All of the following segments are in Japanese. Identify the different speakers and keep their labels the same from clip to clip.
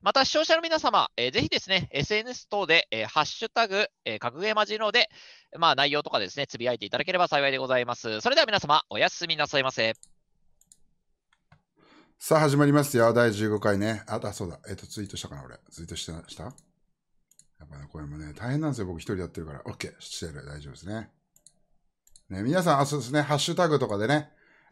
Speaker 1: また視聴者の皆様、えー、ぜひですね、SNS 等で、えー、ハッシュタグ、えー、格ゲーマジので、まあ、内容とかですね、つぶやいていただければ幸いでございます。それでは皆様、おやすみなさいませ。
Speaker 2: さあ、始まりますよ。第15回ね。あ、あそうだ。えっ、ー、と、ツイートしたかな、俺。ツイートしてしたやっぱね、これもね、大変なんですよ。僕一人でやってるから。OK。してる。大丈夫ですね。ね、皆さん、あ、そうですね。ハッシュタグとかでね、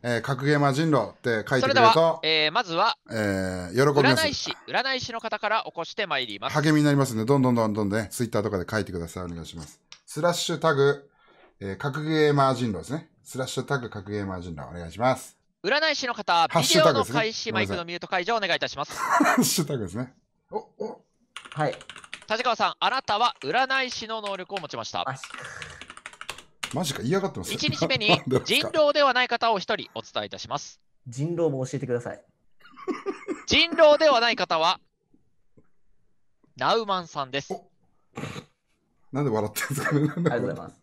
Speaker 2: えー、格ゲーマ人狼って書いてくれると、
Speaker 1: えー、まずは、
Speaker 2: えー、喜びます。占い
Speaker 1: 師、占い師の方から起こしてまいります。励
Speaker 2: みになりますね。どんどんどんどんね、ツイッターとかで書いてください。お願いします。スラッシュタグ、えー、格ゲーマ人狼ですね。スラッシュタグ、格ゲーマ人狼、お願いします。
Speaker 1: 占い師の方、ビデオの開始、ね、マイクのミュート解除お願いいたします。
Speaker 2: ハッシュタグですね。お、お、はい。
Speaker 1: 立川さん、あなたは占い師の能力を持ちました。
Speaker 2: マジか嫌がってます1日目に人
Speaker 1: 狼ではない方を1人お伝えいたします
Speaker 3: 人狼も教えてください
Speaker 1: 人狼ではない方はナウマンさんです
Speaker 2: なんで笑ってんすかありがとうございます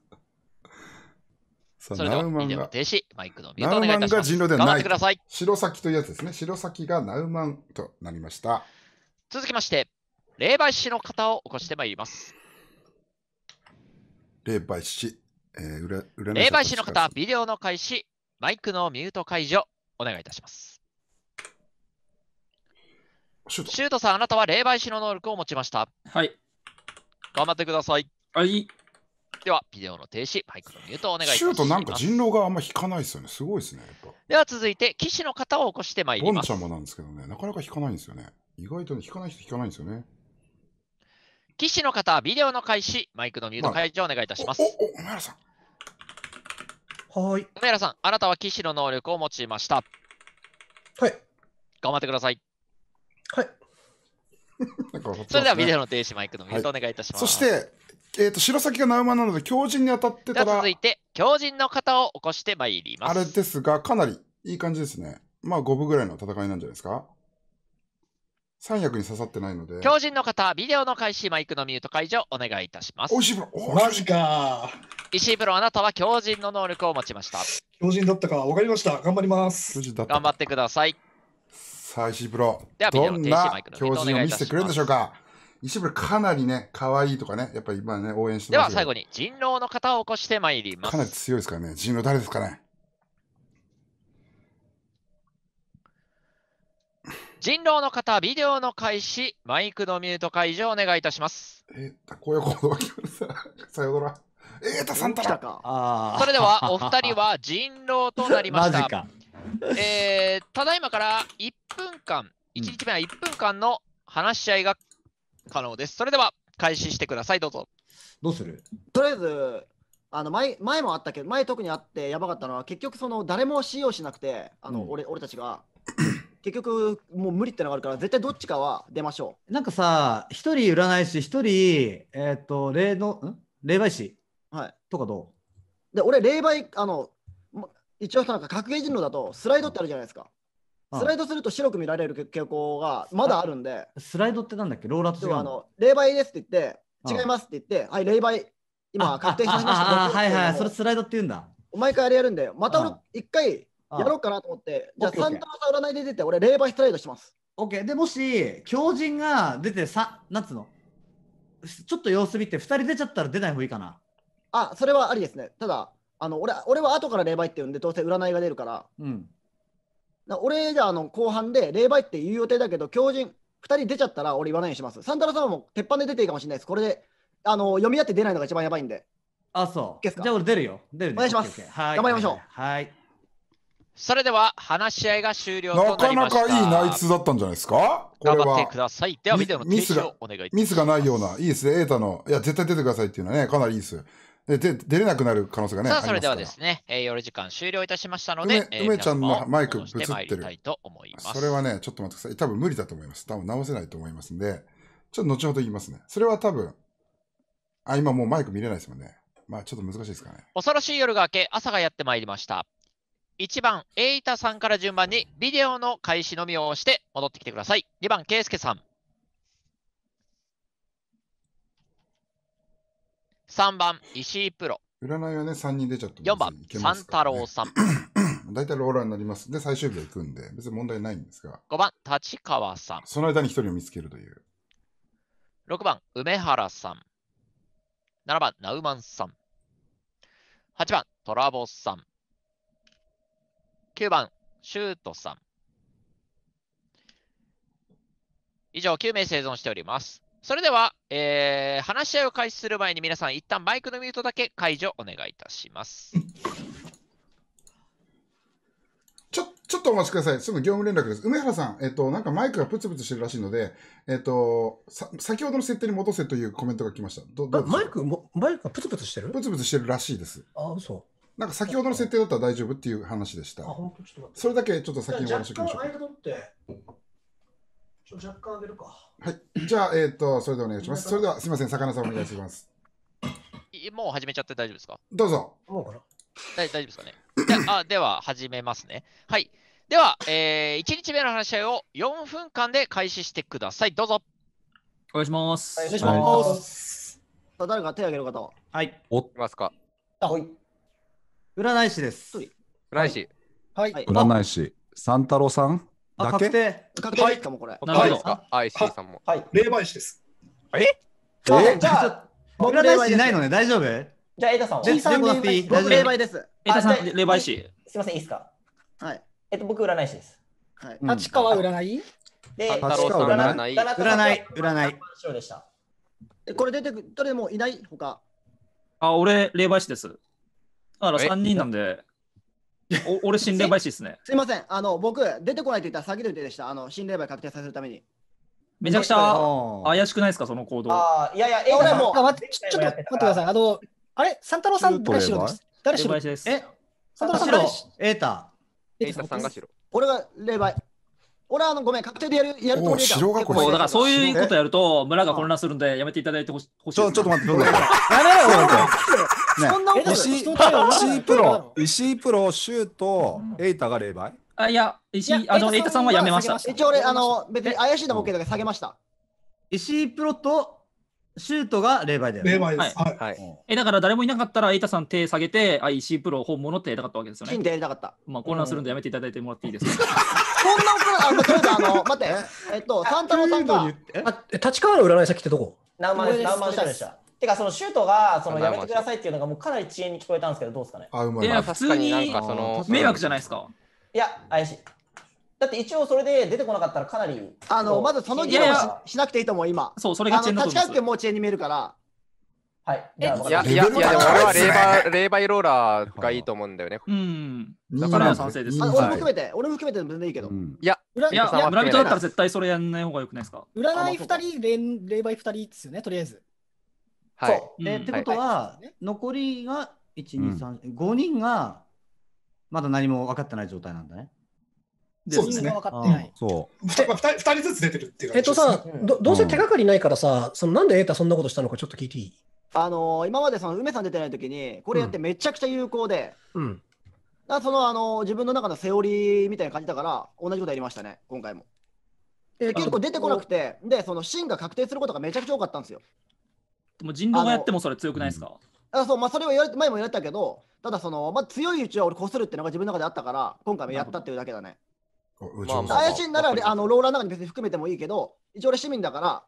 Speaker 2: それでは、ビデ停止、マイクのミュートお願いいたします。人狼ではない。くい白崎というやつですね。白崎がナウマンとなりました。
Speaker 1: 続きまして、霊媒師の方を起こしてまいります。
Speaker 2: 霊媒師。えー、裏裏霊媒師の方、
Speaker 1: ビデオの開始、マイクのミュート解除、お願いいたします。シュートさん、あなたは霊媒師の能力を持ちました。はい。頑張ってください。はい。では、ビデオの停止、マイクのミュートお願いします。シュートなんか人
Speaker 2: 狼があんま引かないですよね。すごいですね。
Speaker 1: では続いて、騎士の方を起こしてまいります。ボン
Speaker 2: ちゃんもなんですけどね、なかなか引かないんですよね。意外と引かない人引かないんですよね。
Speaker 1: 騎士の方、ビデオの開始、マイクのミュート解除をお願いいたします。お、お、前原さん。はい。前原さん、あなたは騎士の能力を用いました。はい。頑張ってください。はい。それではビデオの停止、マイクのミュートお願いいたします。はい、そし
Speaker 2: て、えっ、ー、と、白崎がナウマなので、強靭に当たってたら。続いて、
Speaker 1: 強靭の方を起こしてまいり
Speaker 2: ます。あれですが、かなりいい感じですね。まあ、五分ぐらいの戦いなんじゃないですか。三役に刺さってないので。
Speaker 1: 狂人の方、ビデオの開始、マイクのミュート解除、お願いいたします。お石風呂、マジか。石プロ、あなたは狂人の能力を持ちました。
Speaker 4: 狂人だったか、わかりました。
Speaker 2: 頑張ります。頑
Speaker 1: 張ってください。
Speaker 2: さあ、石風呂。では、どんな狂人を見せてくれるんでしょうか。石ロ、かなりね、可愛いとかね、やっぱり今ね、応援してますでは最後に
Speaker 1: 人狼の方を起こしてまいります。かなり
Speaker 2: 強いですからね。人狼誰ですかね
Speaker 1: 人狼の方、ビデオの開始、マイクのミュート解除お願いいたします。えー、
Speaker 2: たこやこのわけさ、さよなら。
Speaker 1: えー、たさんたらか。
Speaker 2: あそれでは、お二
Speaker 1: 人は人狼となりました。マジかえー、ただいまから1分間、1日目は1分間の話し合いが可能です。それでは、開始してください、どうぞ。どうすると
Speaker 5: りあえず、あの前前もあったけど、前特にあってやばかったのは、結局、その誰も使用しなくて、あの、うん、俺俺たちが。結局もう無理ってのがあるから絶対どっちかは出
Speaker 6: ましょうなんかさ1人占い師1人えっ、ー、と霊のん霊媒師、はい、とかど
Speaker 5: うで俺霊媒あの一応なんか格ゲー人狼だとスライドってあるじゃないですかスライドすると白く見られる傾向がまだあるんで
Speaker 6: スライドってなんだっけローラーと違うあの
Speaker 5: 霊媒ですって言って違いますって言ってはい霊媒今
Speaker 6: 確定しましたはいはいそれスライドって言うんだ
Speaker 5: 毎回あれやるんでまた俺一回やろうかなと思って、じゃあサンタ
Speaker 6: ナさん占いで出て、俺、霊媒ストライドします。オッケーでもし、狂人が出てさ、なんつうの、ちょっと様子見て、2人出ちゃったら出ない方がいいかな。
Speaker 5: あ、それはありですね。ただ、あの俺俺は後から霊媒って言うんで、どうせ占いが出るから。うん、だ俺じゃあの後半で霊媒って言う予定だけど、狂人2人出ちゃったら俺言わないようにします。サンタナさんも鉄板で出ていいかもしれないです。これであの読み合って出ないのが一番やばいんで。
Speaker 1: あ、そう。じゃあ俺出るよ。出る、ね、お願いします。頑張りましょう。はい。それでは話し合いが終了なかなかいいナイツだ
Speaker 2: ったんじゃないですか頑張ってく
Speaker 1: ださい。ではビデオのミスがお願いします。ミス
Speaker 2: がないような、いいですね、エータの。いや、絶対出てくださいっていうのはね、かなりいいです。で、で出れなくなる可能性がね。さあ、それではです
Speaker 1: ね、えー、夜時間終了いたしましたので、梅,、梅ちゃんのマイク映ってる。そ
Speaker 2: れはね、ちょっと待ってください。多分無理だと思います。多分直せないと思いますんで、ちょっと後ほど言いますね。それは多分、あ、今もうマイク見れないですもんね。まあ、ちょっと難しいですかね。
Speaker 1: 恐ろしい夜が明け、朝がやってまいりました。1番、エイタさんから順番にビデオの開始のみを押して戻ってきてください。2番、ケイスケさん。3番、石井プロ。
Speaker 2: 占いはね、3人出ちゃって4番、三、
Speaker 1: 太郎さん。
Speaker 2: 大体ローラーになります。で、最終日は行くんで、別に問題ないんですが。
Speaker 1: 5番、立川さん。
Speaker 2: その間に1人を見つけるという。
Speaker 1: 6番、梅原さん。7番、ナウマンさん。8番、トラボさん。9番、シュートさん。以上、9名生存しております。それでは、えー、話し合いを開始する前に皆さん、一旦マイクのミュートだけ解除お願いいたします。
Speaker 2: ちょ、ちょっとお待ちください。すぐ業務連絡です。梅原さん、えっと、なんかマイクがプツプツしてるらしいので、えっと、さ先ほどの設定に戻せというコメントが来ました。どどうマイクも、マイクがプツプツしてるプツプツしてるらしいです。あ、そう。なんか先ほどの設定だったら大丈夫っていう話でした。あ、本当ちょっとそれだけちょっと先にお話ししましょう。若干相方って
Speaker 7: ちょ若干上げるか。
Speaker 2: はい。じゃあ、えっ、ー、と、それでお願いします。それでは、すみません、魚さんお願いします。
Speaker 1: もう始めちゃって大丈夫ですかどう
Speaker 2: ぞ。もうかな
Speaker 1: 大丈夫ですかねあでは、始めますね。はい。では、えー、1日目の話し合いを4分間で開始してください。どうぞ。
Speaker 6: お願いします。お願いしま
Speaker 5: す。
Speaker 1: 誰か手を挙げる方ははい。
Speaker 6: おっますか。あ、はい。占い師です。占い師。はい。占
Speaker 8: い師、三太郎さんあ、だ確
Speaker 9: け
Speaker 6: 定。確定かもこれ。なるほどですか。さんも。はい。霊媒師です。えじゃあ、
Speaker 9: 僕占い師いないのね、
Speaker 6: 大丈夫じ
Speaker 5: ゃあ、エ
Speaker 3: イ
Speaker 6: タさん全じさんもらっていい大霊媒です。エタさん、霊媒師。
Speaker 5: すみません、いいですかはい。えっと、僕、占い師です。はい。立川占いで、あ太
Speaker 10: 郎さ占
Speaker 3: い
Speaker 5: 占い占い。でした。これ出てく、どれもいないほか。
Speaker 11: あ、俺、霊媒師です。だら3人なんで、お 俺、心霊媒師ですね。
Speaker 5: すいません、あの僕、出てこないと言ったら先といてでした、あの心霊媒確定させるために。め
Speaker 11: ちゃくちゃ怪しくないですか、その行動。あいやいや、え俺もちょ
Speaker 5: っと待ってください。あの、あれ、サンタロウさ
Speaker 6: んが白です。誰白です。え、サンタロウさん白。エータ。エータさんが白。
Speaker 5: 俺が霊媒。俺はあのごめん、確定でやるやると俺が。だ
Speaker 6: からそ
Speaker 5: う
Speaker 11: いうことやると村が混乱するんでやめていただいてほしい。ちょっと待って、やめろよ、
Speaker 8: そんなこと石井プロ、石井プロ、シュート、エイタが霊媒
Speaker 5: あいや、石井、あの、エイタさんはやめました。一応俺、あの、別に怪しいのも OK だけら下げました。石井プロとシュート
Speaker 6: が霊媒だよね。霊媒です。はい。はい、
Speaker 5: えだから
Speaker 11: 誰もいなかったら、瑛太さん手下げて、あ、石プロ本物ってやりたかったわけですよね。金でやりたかった。まあ混乱するんでやめていただいてもらっていいですか。
Speaker 5: そんな怒らあの、あの、待って、えっと、三太郎さんが。
Speaker 7: あ、立川の占い先ってどこ
Speaker 3: 何万何万社でした。てか、そのシュートが、そのやめてくださいっていうのが、もうかなり遅延に聞こえたんですけど、どうですかね。
Speaker 11: あ、うまい。いや、普通に、迷惑じゃないですか。
Speaker 3: いや、怪しい。だって一応それで出てこなかったらかなり。
Speaker 5: あの、まずその議論はしなくていいと思う、今。そう、それが遅延だと思ち返ってまもう遅に見えるから。はい。いや、
Speaker 9: いや、いや、でも俺はレーバー、レーバイローラーがいいと思うんだよね。う
Speaker 10: ん。
Speaker 9: だから賛成です。俺も含
Speaker 11: め
Speaker 5: て、俺も含めて全然いいけど。い
Speaker 9: やいや村人だったら絶対それやんない方がよくないですか
Speaker 5: 占
Speaker 12: い二人、霊霊媒二人っすよね、とりあえず。
Speaker 6: はい。そう。ってことは、残りが1、2、3、5人がまだ何も分かってない状態な
Speaker 4: んだね。そですね。分かってない。そう。二人ずつ出てるっていう、ね、えっとさ、どどうせ手が
Speaker 7: かりないからさ、そのなんでータそんなことしたのかちょっと聞いていいあのー、今までその梅さ
Speaker 5: ん出てない時に、これやってめちゃくちゃ有効で、うん。だその、あのー、自分の中のセオリーみたいな感じだから、同じことやりましたね、今回も。えー、結構出てこなくて、で、その芯が確定することがめちゃくちゃ多かったんですよ。
Speaker 11: も人狼がやってもそれ強くないですか、
Speaker 5: あそうまあ、それは前も言われたけど、ただその、まあ、強いうちは俺こするっていうのが自分の中であったから、今回もやったっていうだけだね。
Speaker 10: まあまあ、怪し
Speaker 5: いならあのローラーの中に別に含めてもいいけど、一応俺市民だから、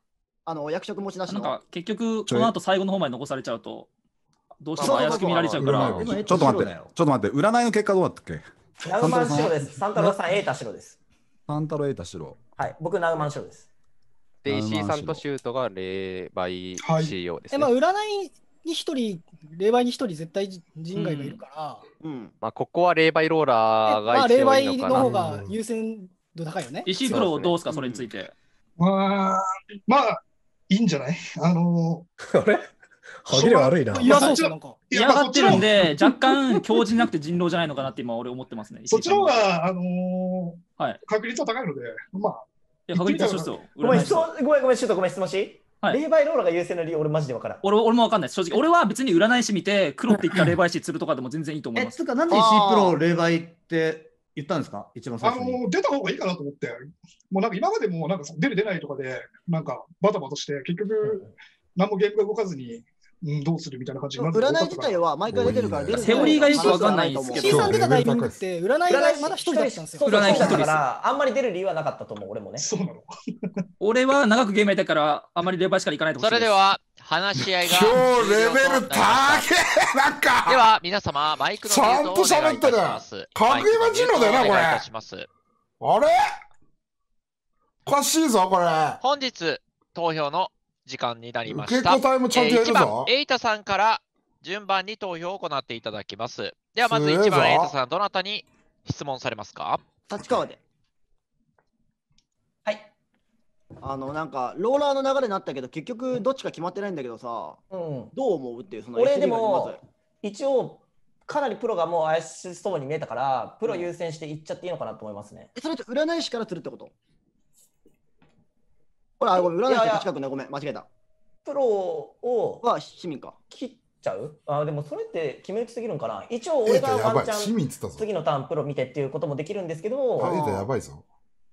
Speaker 5: あの役職持ちなしの。なん
Speaker 11: か結局、この後最後の方まで残されちゃうと、ど
Speaker 3: うして
Speaker 8: も怪しく見られちゃうから。ちょっと待って、ちょっと待って、占いの結果どうだったっけナウマン白です。サンタロウさ
Speaker 3: ん、エータ白です。
Speaker 8: サンタロウエータ白。
Speaker 3: はい、僕、ナウマン白です。で、
Speaker 9: 石井さんとシュートが0倍 CO です、ね。
Speaker 12: はい、えまあ、占いに1人、霊媒に1人絶対人外がいるか
Speaker 10: ら、うんうん、
Speaker 9: まあ、ここは霊媒ローラーがまあ、霊
Speaker 12: 媒
Speaker 4: の方が
Speaker 12: 優先度高いよね。
Speaker 4: 石黒、
Speaker 9: どうですか、それについて。
Speaker 4: まあ、まあ、いいんじゃないあのー、あれ
Speaker 12: 歯切れ悪いな。嫌ん
Speaker 4: か。嫌がってるんで、
Speaker 11: 若干強靭なくて人狼じゃないのかなって今俺思ってますね。そっちの方が、あのー、はい、確率は高いので、まあ。いや、確率はそうですごめん、ごめん、ご
Speaker 3: めん、ごめん、質問し。はい、霊媒ローラが
Speaker 11: 優勢な理由、俺マジで分からん。俺俺も分かんない正直。俺は別に占い師見て、黒って言った霊媒師釣るとかでも全然いいと思いえ、ます。
Speaker 4: つか、なんで石井プロ
Speaker 11: 霊媒って言った
Speaker 6: んですか一番最初に。あ
Speaker 4: の出た方がいいかなと思って、もうなんか今までもなんか出る出ないとかで、なんかバタバタして、結局、何もゲームが動かずにどうするみたいな感じになる占い自体は毎回出てるから、セオリーがよくわかんないと思う。C さん出たタイミングって、占いがまだ一人
Speaker 11: だったんで
Speaker 3: すよ。占い一人だから、あんまり出る理由はなかったと思う、俺もね。そうなの
Speaker 11: 俺は長くゲームやったから、あんまり出番しかいかないと思う。それでは、話
Speaker 3: し合
Speaker 1: いが。超レベル高いなんかでは、皆様、マイクのをお願いいたします。かぐいまじのだよな、これ。あ
Speaker 2: れおかしいぞ、これ。
Speaker 1: 本日、投票の時間になりました。結構タえー、1番、エイタさんから順番に投票を行っていただきます。ではまず1番、エイタさん、どなたに質問されますか
Speaker 5: 立川で。はい。あの、なんか、ローラーの流れになったけど、結局、どっちか決まってないんだけどさ、うん、どう思うっていう、その俺でも、一応、かなりプロがもう怪しそうに見えたから、プロ優先していっちゃっていいのかなと思いますね。うん、それって占い師からするってことこれ、あ、ごめん、裏の近くね、ごめん、間違えた。プロをは市民か。切っちゃう
Speaker 3: あでもそれって決めつちすぎるんかな一応俺がワンチャン次のターンプロ見てっていうこともできるんですけどやばいぞ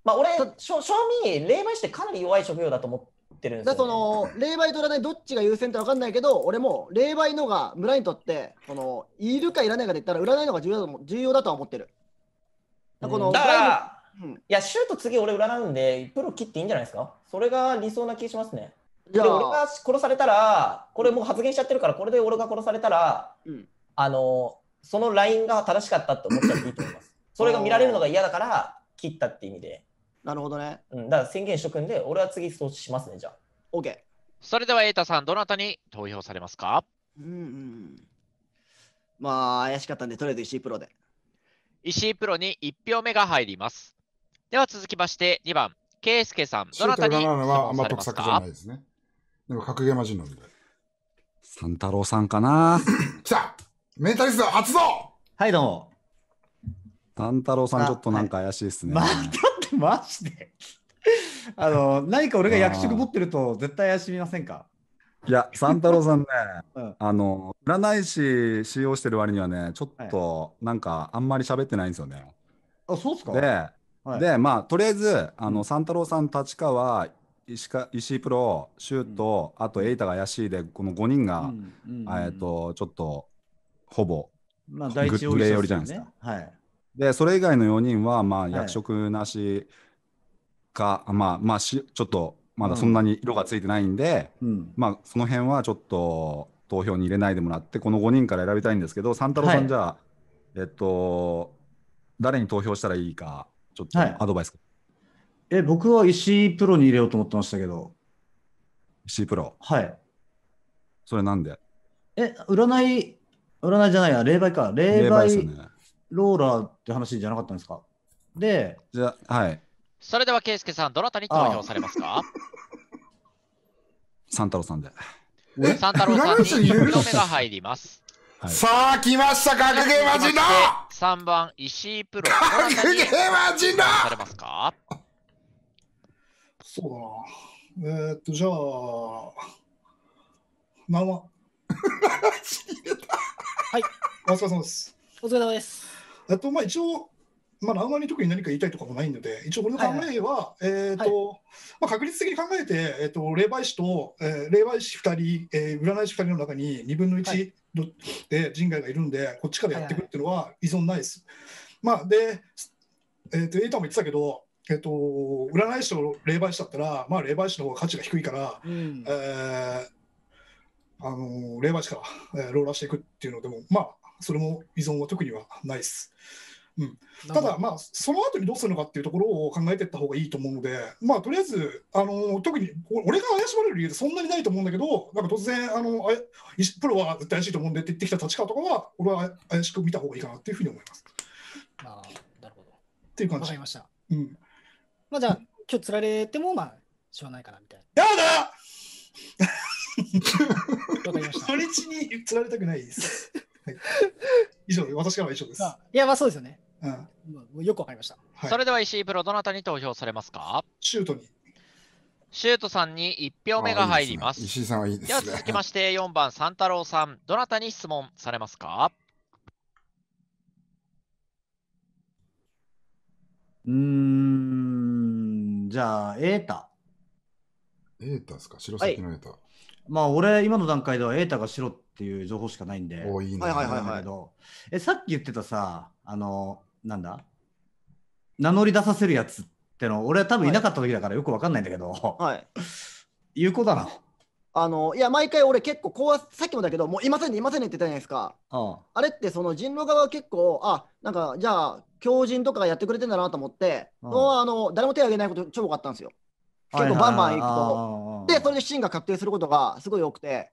Speaker 5: まあ俺賞味霊媒師ってかなり弱い職業だと思ってるんですよ、ね、だその霊媒とないどっちが優先ってわかんないけど俺も霊媒のが村にとってこのいるかいらないかで言ったら占いのが重要だと重要だとは思ってるこのだからうん、いや、シュート次俺占うんで、プロ切っていいんじゃないですかそれが理想
Speaker 3: な気しますね。で、俺が殺されたら、これもう発言しちゃってるから、これで俺が殺されたら、うん、あの、そのラインが正しかったって思っちゃっていいと思います。それが見られるのが嫌だから、切ったって意味で。なるほどね。うん、だから宣言しとくんで、俺は次そうしま
Speaker 1: すね、じゃあ。OK。それでは、瑛太さん、どなたに投票されますかうんうん。
Speaker 5: まあ、怪しかったんで、とりあえず石井プロで。
Speaker 1: 石井プロに1票目が入ります。では続きまして2番、圭介さん。どなたに質問
Speaker 2: されますか、まないですね。
Speaker 8: でも格言マジので。三太郎さんかな
Speaker 6: 来たメンタリスト発動はいどうも。三太郎さんちょっとなんか怪しいですね。はい、まってマジであの何か俺が役職持ってると絶対怪しみませんか
Speaker 8: いや、三太郎さんね、うん、あの占い師使用してる割にはね、ちょっとなんかあんまり喋ってないんですよね。
Speaker 6: はい、あ、そうっすかで、はい、で
Speaker 8: まあとりあえずあの三太郎さん立川石か石井プロシュート、うん、あと瑛太が怪しいでこの5人が、えっとちょっとほぼ、
Speaker 6: まあ、ズプグレー寄りじゃないですか。はい、
Speaker 8: でそれ以外の4人はまあ役職なしか、はい、まあまあしちょっとまだそんなに色がついてないんで、うん、まあその辺はちょっと投票に入れないでもらってこの5人から選びたいんですけど三太郎さんじゃあ、はい、えっと誰に投票したらいいかちょっとアドバイス、はい、え僕は石井プロに入れようと思ってましたけど石井プロはいそれなんで
Speaker 6: え占い占いじゃないや霊媒か霊媒、ね、ローラーって話じゃなかったんですかでじゃはい
Speaker 1: それでは圭介さんどなたに投票されますか
Speaker 8: 三太郎さんで三太郎さんに色目が入りま
Speaker 1: す
Speaker 2: さあ、来ました、格ゲーマジの
Speaker 1: !3 番、石井プロ。格ゲーマジのされますか
Speaker 2: そ
Speaker 4: うだな。えー、っと、じゃあ、何はい。お疲れ様です。お疲れ様です。えっと、まあ一応、まあ、ラウマに特に何か言いたいとかもないので、一応俺の考えは、えっ、と、まあ、確率的に考えて、えっ、ー、と、霊媒師と、えー、霊媒師2人、えー、占い師2人の中に2分の1で人外がいるんで、こっちからやっていくっていうのは依存ないです。はいはい、まあ、で、えっ、ー、と、エイタも言ってたけど、えっ、ー、と、占い師と霊媒師だったら、まあ、霊媒師の方が価値が低いから、えあの霊媒師から、えー、ローラーしていくっていうのでも、まあ、それも依存は特にはないです。うん、ただ、まあ、その後にどうするのかっていうところを考えていった方がいいと思うので、まあ、とりあえず、あの特に俺が怪しまれる理由ってそんなにないと思うんだけど、なんか突然、あのあプロは絶対怪しいと思うんでって言ってきた立川とかは、俺は怪しく見た方がいいかなっていうふうに思います。
Speaker 10: あなるほど。
Speaker 4: っていう感じ。わかりました。うん、
Speaker 12: まあ、じゃあ、今日つられても、まあ、しょうがないかなみたいな。やだ 初日に釣られたくないです。はい、以上で、私からは以上です。いや、まあそうですよね。うん、よくわかりま
Speaker 1: した、それでは石井プロ、どなたに投票されますかシュートに。シュートさんに1票目が入ります。いいすね、石井さんはいいです、ね、では続きまして、4番、三太郎さん、どなたに質問されますか
Speaker 6: うんじゃあ、エータ。エータですか白崎のエータ。はい、まあ、俺、今の段階ではエータが白っていう情報しかないんで。おいいね。はいはいはい、はい。え、さっき言ってたさ、あの、なんだ名乗り出させるやつっての俺は多分いなかった時だからよくわかんないんだけど、はい、有効だな。
Speaker 5: あのいや毎回俺結構こうさっきもだけどもういませんねいませんねって言ったじゃないですかあれってその人狼側は結構あなんかじゃあ狂人とかやってくれてんだなと思ってああの誰も手を挙げないこと超多かったんですよ
Speaker 10: 結構バンバンいくと
Speaker 6: で
Speaker 5: それでシーンが確定することがすごい多くて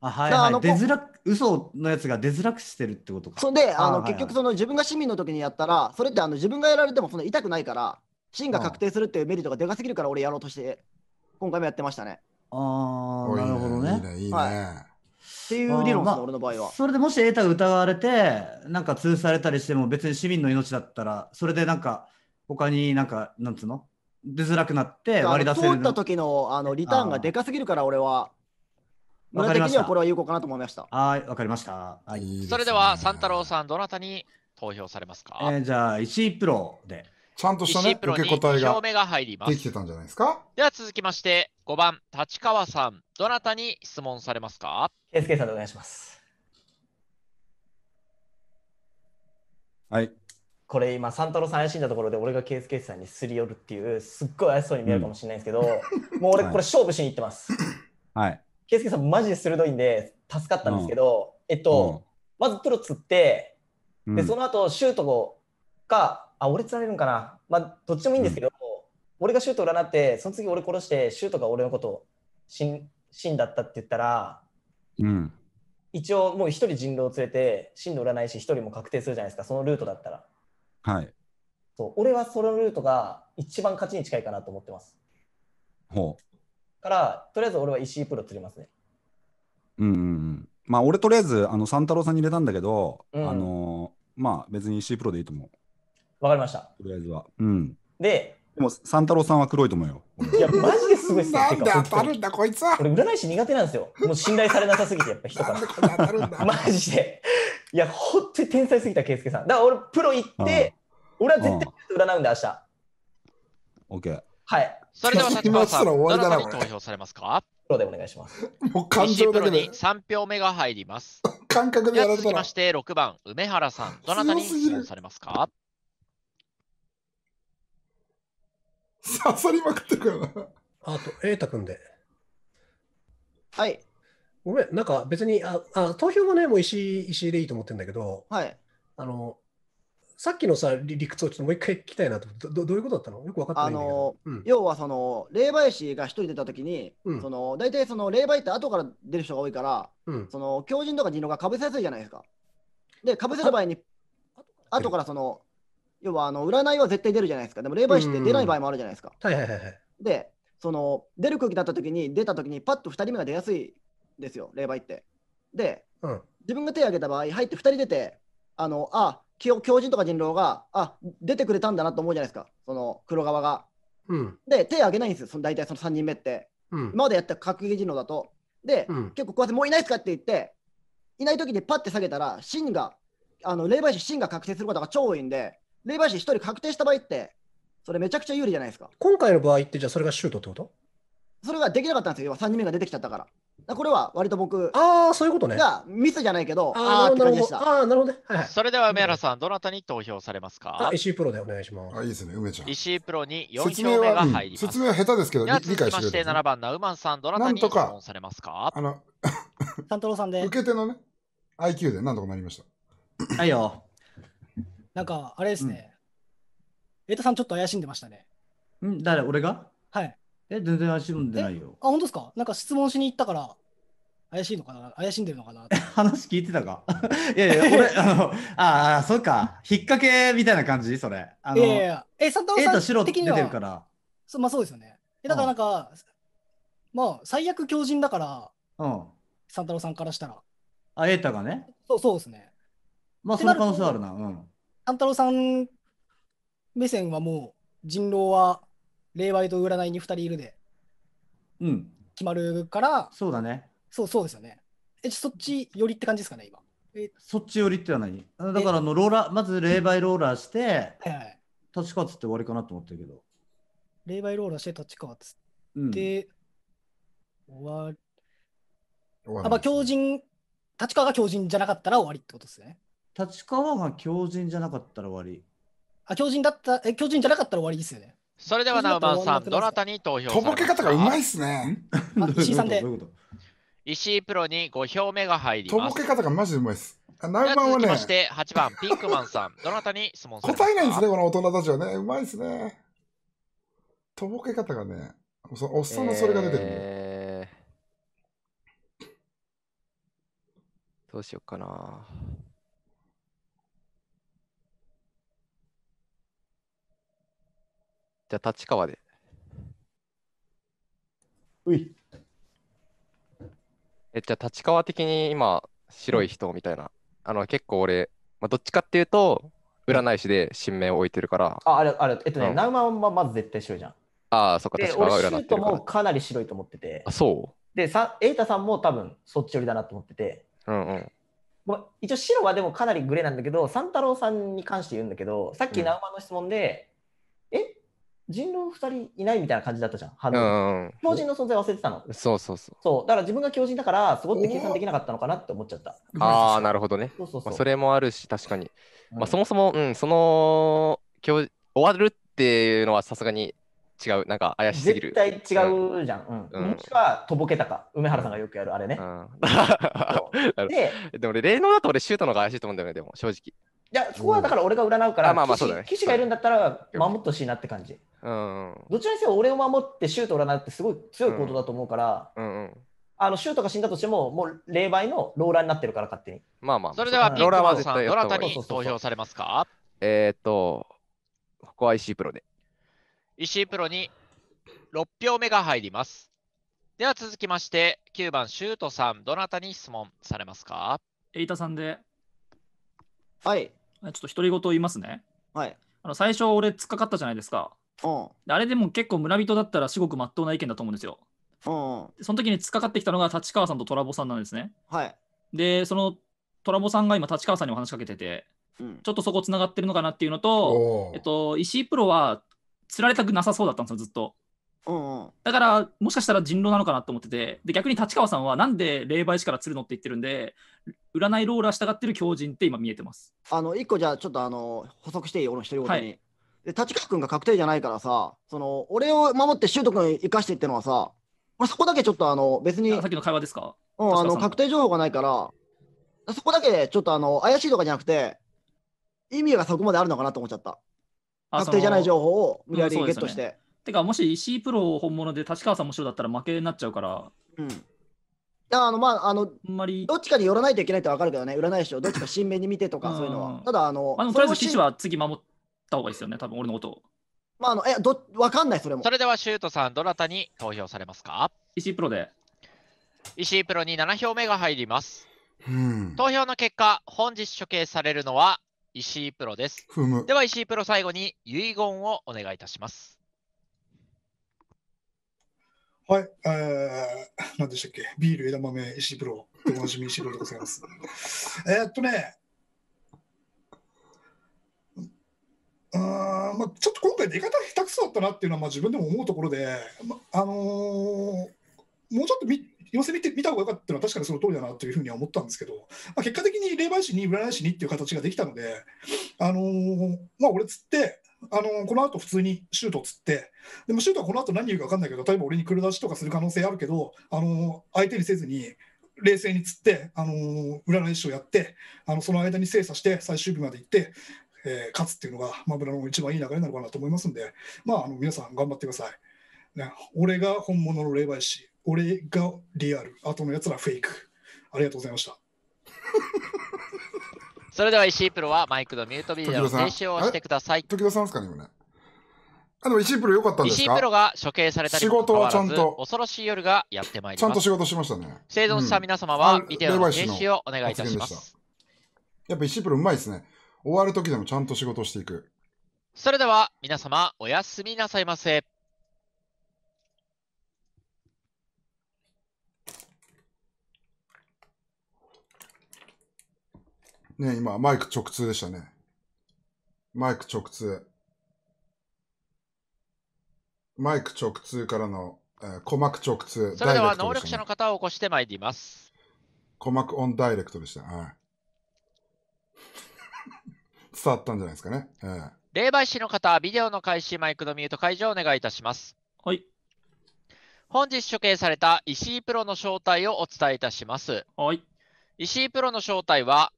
Speaker 6: あはい、はい、出づら嘘のやつが出づらくしてるってことか。そんであの、結局
Speaker 5: その自分が市民の時にやったらそれってあの自分がやられてもその痛くないから芯が確定するっていうメリットがでかすぎるから俺やろうとして今回もやってましたね。
Speaker 6: ああなるほどね。いいねいいね、はいっ
Speaker 5: ていう理論です、俺の場合は。
Speaker 6: それでもしエータが疑われて、なんか通されたりしても、別に市民の命だったら、それでなんか、他になんか、なんつうの出づらくなって割り出せる。通った
Speaker 5: 時のあのリターンがでかすぎるから、俺は。
Speaker 6: 村的にはこ
Speaker 5: れは有効かなと思いました。
Speaker 6: はい、わかりました。はい、それでは、
Speaker 1: 三太郎さん、どなたに投票されます
Speaker 6: か、えー、じゃあ、石井プロで。ちゃんとしたね、受け答えが目が入りますできてたんじゃないです
Speaker 1: か。では続きまして、5番、立川さん、どなたに質問されますか圭介さんでお願いします。
Speaker 8: はい。
Speaker 3: これ今、三太郎さん怪しんだところで、俺が圭介さんにすり寄るっていう、すっごい怪しそうに見えるかもしれないですけど、うん、もう俺、これ勝負しに行ってます。はい。圭介さんマジで鋭いんで助かったんですけど、うん、えっと、うん、まずプロ釣って、でその後シュートかあ俺釣られるんかな、まあ、どっちでもいいんですけど、俺がシュート占ってその次俺殺してシュートが俺のこと死ん死んだったって言ったら、うん、一応もう一人人狼を連れてんの占い師一人も確定するじゃないですかそのルートだったらはいそう俺はそのルートが一番勝ちに近いかなと思ってますほから、とりあえず俺は石井プロ釣りますね。
Speaker 8: うんうんうん。まあ、俺とりあえず、あの、三太郎さんに入れたんだけど、うん、あのー、まあ、別に石井プロでいいと思う。わかりました。とりあえずは。うん。で、でも、三太郎さんは黒いと思うよ。
Speaker 3: いや、マジですごいっすよ。なんで当たる
Speaker 2: んだ、こいつは。俺、
Speaker 3: 占い師苦手なんですよ。もう信頼されなさすぎて、やっぱ人から。マジで。いや、ほんとに天才すぎた、圭介さん。だから俺、プロ行って、俺は絶対
Speaker 1: 占うんで、明日。オッケー。はい。それでは先川さん、どなたに投票されますか黒でお願いします。もう感情だけで。3票目が入ります。感
Speaker 4: 覚でやられた続きま
Speaker 1: して6番、梅原さん、どなたに投票されますか
Speaker 7: 刺さりまくってくるな。あと、瑛太君で。はい。ごめん、なんか別に、ああ投票もね、もう石石でいいと思ってるんだけど、はい。あの、さっきのさ理屈をちょっともう一回聞きたいなとどどういうことだったのよく分かってないんだけど、うん、要はその霊媒師が一人出た時
Speaker 5: に、うん、その大体その霊媒って後から出る人が多いから、
Speaker 7: うん、
Speaker 10: そ
Speaker 5: の狂人とか人狼がかぶせやすいじゃないですかでかぶせる場合に後からその要はあの占いは絶対出るじゃないですかでも霊媒師って出ない場合もあるじゃないですか、はいはいはい、はい、でその出る空気だった時に出た時にパッと2人目が出やすいですよ霊媒ってで、自分が手を挙げた場合入って2人出てあのあ狂人とか人狼があ出てくれたんだなと思うじゃないですかその黒側が。うん、で手挙げないんですよその大体その3人目って、うん、今までやった格ゲー人狼だと。で、うん、結構こうやってもういないですかって言っていない時にパッて下げたら芯があの霊媒師芯が確定することが超多いんで霊媒師1人確定した場合ってそれめちゃくちゃ有利じゃないですか。
Speaker 7: 今回の場合ってじゃあそれがシュートってこと
Speaker 5: それができなかったんですよ3人目が出てきちゃったから。これは割と僕ああ、そういうことね。がミスじゃないけど、
Speaker 7: ああー
Speaker 1: って感じでした。ああ、なるほどはいはい。それでは梅原さん、どなたに投票されますか、石井プロでお願いしまあ、いいですね、梅ちゃん。石井プロに4期票目は、が入ります。説明は
Speaker 2: 下手ですけど、では続きまして7
Speaker 1: 番、のウマンさん、どなたに投票
Speaker 2: されますかあの、
Speaker 1: 三太さんで受。け手のね、
Speaker 2: IQ でなんとかなりました。はいよ。なんか、あれですね。
Speaker 12: エイトさんちょっと怪しんでましたね。
Speaker 6: うん誰俺がはい。え、全然怪しんでないよ。
Speaker 12: あ、本当ですかなんか質問しに行ったから、怪しいのかな怪しんでるのかな
Speaker 6: 話聞いてたか いやいや、俺、あの、ああ、そうか。引っ掛けみたいな感じそれ。あのいやいや
Speaker 12: え、佐藤さん、A と白出てるから。そまあそうですよね。えだからなんか、うん、まあ、最悪強人だから、うん。タロウさんからしたら。
Speaker 6: あ、エータがね。
Speaker 12: そうそうですね。
Speaker 6: まあ、その可能性あるな。うん。
Speaker 12: サンタロウさん目線はもう、人狼は霊媒と占いに2人いるでう
Speaker 6: ん決まるから、そうだね
Speaker 12: そうそうですよね。え、そっち寄りって感じですかね、今。
Speaker 6: そっち寄りっては何あだからあのローラーまず霊媒ローラーしてはい立川つって終わりかなと思ってるけど、
Speaker 12: 霊媒ローラーして立川っつ
Speaker 6: うん、って、終わり。あ、まあ、強人、立川が強人じゃ
Speaker 12: なかったら終わりってことですね。
Speaker 6: 立川が強人じゃなかったら終わりあ、強人だっ
Speaker 12: た、え、強人じゃなかったら終わりですよね。それではナウマンさん、どなた
Speaker 1: に投票とぼけ方がうまいっすね。
Speaker 2: 石井さんで。
Speaker 1: 石井プロに5票目が入りとぼけ
Speaker 2: 方がマジでうまいっす。ナウマンはね。そし
Speaker 1: て8番、ピンクマンさん、どなたに質問答
Speaker 2: えないんですね、この大人たちはね。うまいっすね。とぼけ方がね、おっさんのそれが出てるん
Speaker 9: えー、どうしようかな。じゃあ、立川で。うい。え、じゃあ、立川的に今、白い人みたいな。あの、結構俺、まあ、どっちかっていうと、占い師で新名を置いてるから。あ、
Speaker 3: あれ、あれ、えっとね、うんナウマンまず絶対白いじゃん。
Speaker 9: ああ、そっか、で、立川俺、シュ占ートか
Speaker 3: も。かなり白いと思っててあ、、そで、さ瑛太さんも多分そっち寄りだなと思ってて、う。んうん。一応白はでもかなりグレーなんだけど、三太郎さんに関して言うんだけど、さっきう馬ナウマの質問で、え人狼2人いないみたいな感じだったじゃん、反応、
Speaker 9: うん、強
Speaker 3: 人の存在忘れてたの。
Speaker 9: そうそうそう。
Speaker 3: そうだから自分が強人だから、すごく計算できなかったのかなって思っちゃった。
Speaker 9: ああ、なるほどね。そうそうそうまあ、それもあるし、確かに。まあ、そもそも、うん、その終わるっていうのはさすがに違う、なんか怪しすぎる。絶対
Speaker 3: 違うじゃん。うん。うん、もしはとぼけたか、梅原さんがよくやるあ
Speaker 9: れね。うん、で、でも俺、霊能だと俺、シュートの方が怪しいと思うんだよね、でも、正直。
Speaker 3: いや、そこはだから俺が占うから、まあまあそうだね。騎士がいるんだったら守ってほしいなって感じ。うん。どちらにせよ俺を守ってシュートを占うってすごい強い行動だと思うから、うんうん。あのシュートが死んだとしても、もう霊媒のローラーになってるから勝手に。
Speaker 9: まあまあ。それではローラーンさどなたに投
Speaker 1: 票されますか
Speaker 9: えっと、ここは石井プロで。
Speaker 1: 石井プロに6票目が入ります。では続きまして、9番、シュートさん、どなたに質問されますかエイタさんで。
Speaker 11: はい、ちょっと独り言言いますね。はい。あの最初俺突っかかったじゃないですか。うん。あれでも結構村人だったら至極真っ当な意見だと思うんですよ。うん。その時に突っかかってきたのが立川さんとトラボさんなんですね。はい。で、そのトラボさんが今立川さんにお話しかけてて、うん。ちょっとそこつながってるのかなっていうのと、えっと、石井プロは釣られたくなさそうだったんですよ、ずっと。だからもしかしたら人狼なのかなと思っててで逆に立川さんはなんで霊媒師から釣るのって言ってるんで占いローラー従ってる狂人って今見えてます
Speaker 5: あの一個じゃあちょっとあの補足していい俺の人ごとに、はい、で立川君が確定じゃないからさその俺を守って柊人君生かしてってのはさ俺そこだけちょっとあの別にさっきの会話ですかうんあの確定情報がないからそこだけちょっとあの怪しいとかじゃなくて意味がそこまであるのかなと思っちゃった確定じゃない情報を無理やりゲットして。
Speaker 11: てか、もし石井プロ本物で立川さんも白だったら負けになっちゃうから。うん。い
Speaker 5: や、あの、まあ、あの、あんまり。どっちかに寄らないといけないってわかるけどね、占い師をどっちか新 面に見てとか、そういうのはただ、あの、あのとりあえず、それも岸
Speaker 11: は次守った方がいいですよね、多分俺
Speaker 1: のことを。
Speaker 5: まあ、あの、え、ど、わかんない、それ
Speaker 11: もそ。
Speaker 1: れではシュートさん、どなたに投票されますか石井プロで。石井プロに7票目が入ります。うん。投票の結果、本日処刑されるのは石井プロです。では石井プロ最後に遺言をお願いいたします。
Speaker 10: はい、え
Speaker 4: ー、何でしたっけ、ビール、枝豆、石風呂、おなじみ石風呂でございます。えっとね、あまあ、ちょっと今回出方下手くそだったなっていうのはまあ自分でも思うところで、まあのー、もうちょっとみ寄せ見て見た方が良かったのは確かにその通りだなというふうには思ったんですけど、まあ、結果的に霊媒師に占い師にっていう形ができたので、あのー、まあ俺つってあのこの後普通にシュートをつってでもシュートはこの後何言うか分かんないけど例えば俺に黒出しとかする可能性あるけどあの相手にせずに冷静につって、あのー、裏のをやってあのその間に精査して最終日まで行って、えー、勝つっていうのが、マブ村の一番いい流れなのかなと思いますんで、まあ、あの皆さん頑張ってください、ね、俺が本物の霊媒師俺がリアル後のやつらフェイクありがとうございました
Speaker 1: それでは石井プロはマイクのミュートビデオの停止をしてください。時田さんですかね、今ね。
Speaker 2: あ、でも石井プロ良かったんですか石井プロが処刑されたり仕事はちゃんと。
Speaker 1: 恐ろしい夜が
Speaker 2: やってまいります。ちゃんと仕事しましたね。生存者皆様はビデオの停止をお願いいたします。やっぱ石井プロうまいですね。終わる時でもちゃんと仕事していく。
Speaker 1: それでは皆様おやすみなさいませ。
Speaker 2: ね、今、マイク直通でしたね。マイク直通。マイク直通からの、えー、鼓膜直通。それでは、能力者の
Speaker 1: 方を起こしてまいります。
Speaker 2: 鼓膜オンダイレクトでした。はい。伝わったんじゃないですかね。えー、
Speaker 1: 霊媒師の方、ビデオの開始、マイクのミュート解除をお願いいたします。はい。本日処刑された石井プロの正体をお伝えいたします。はい。石井プロの正体は、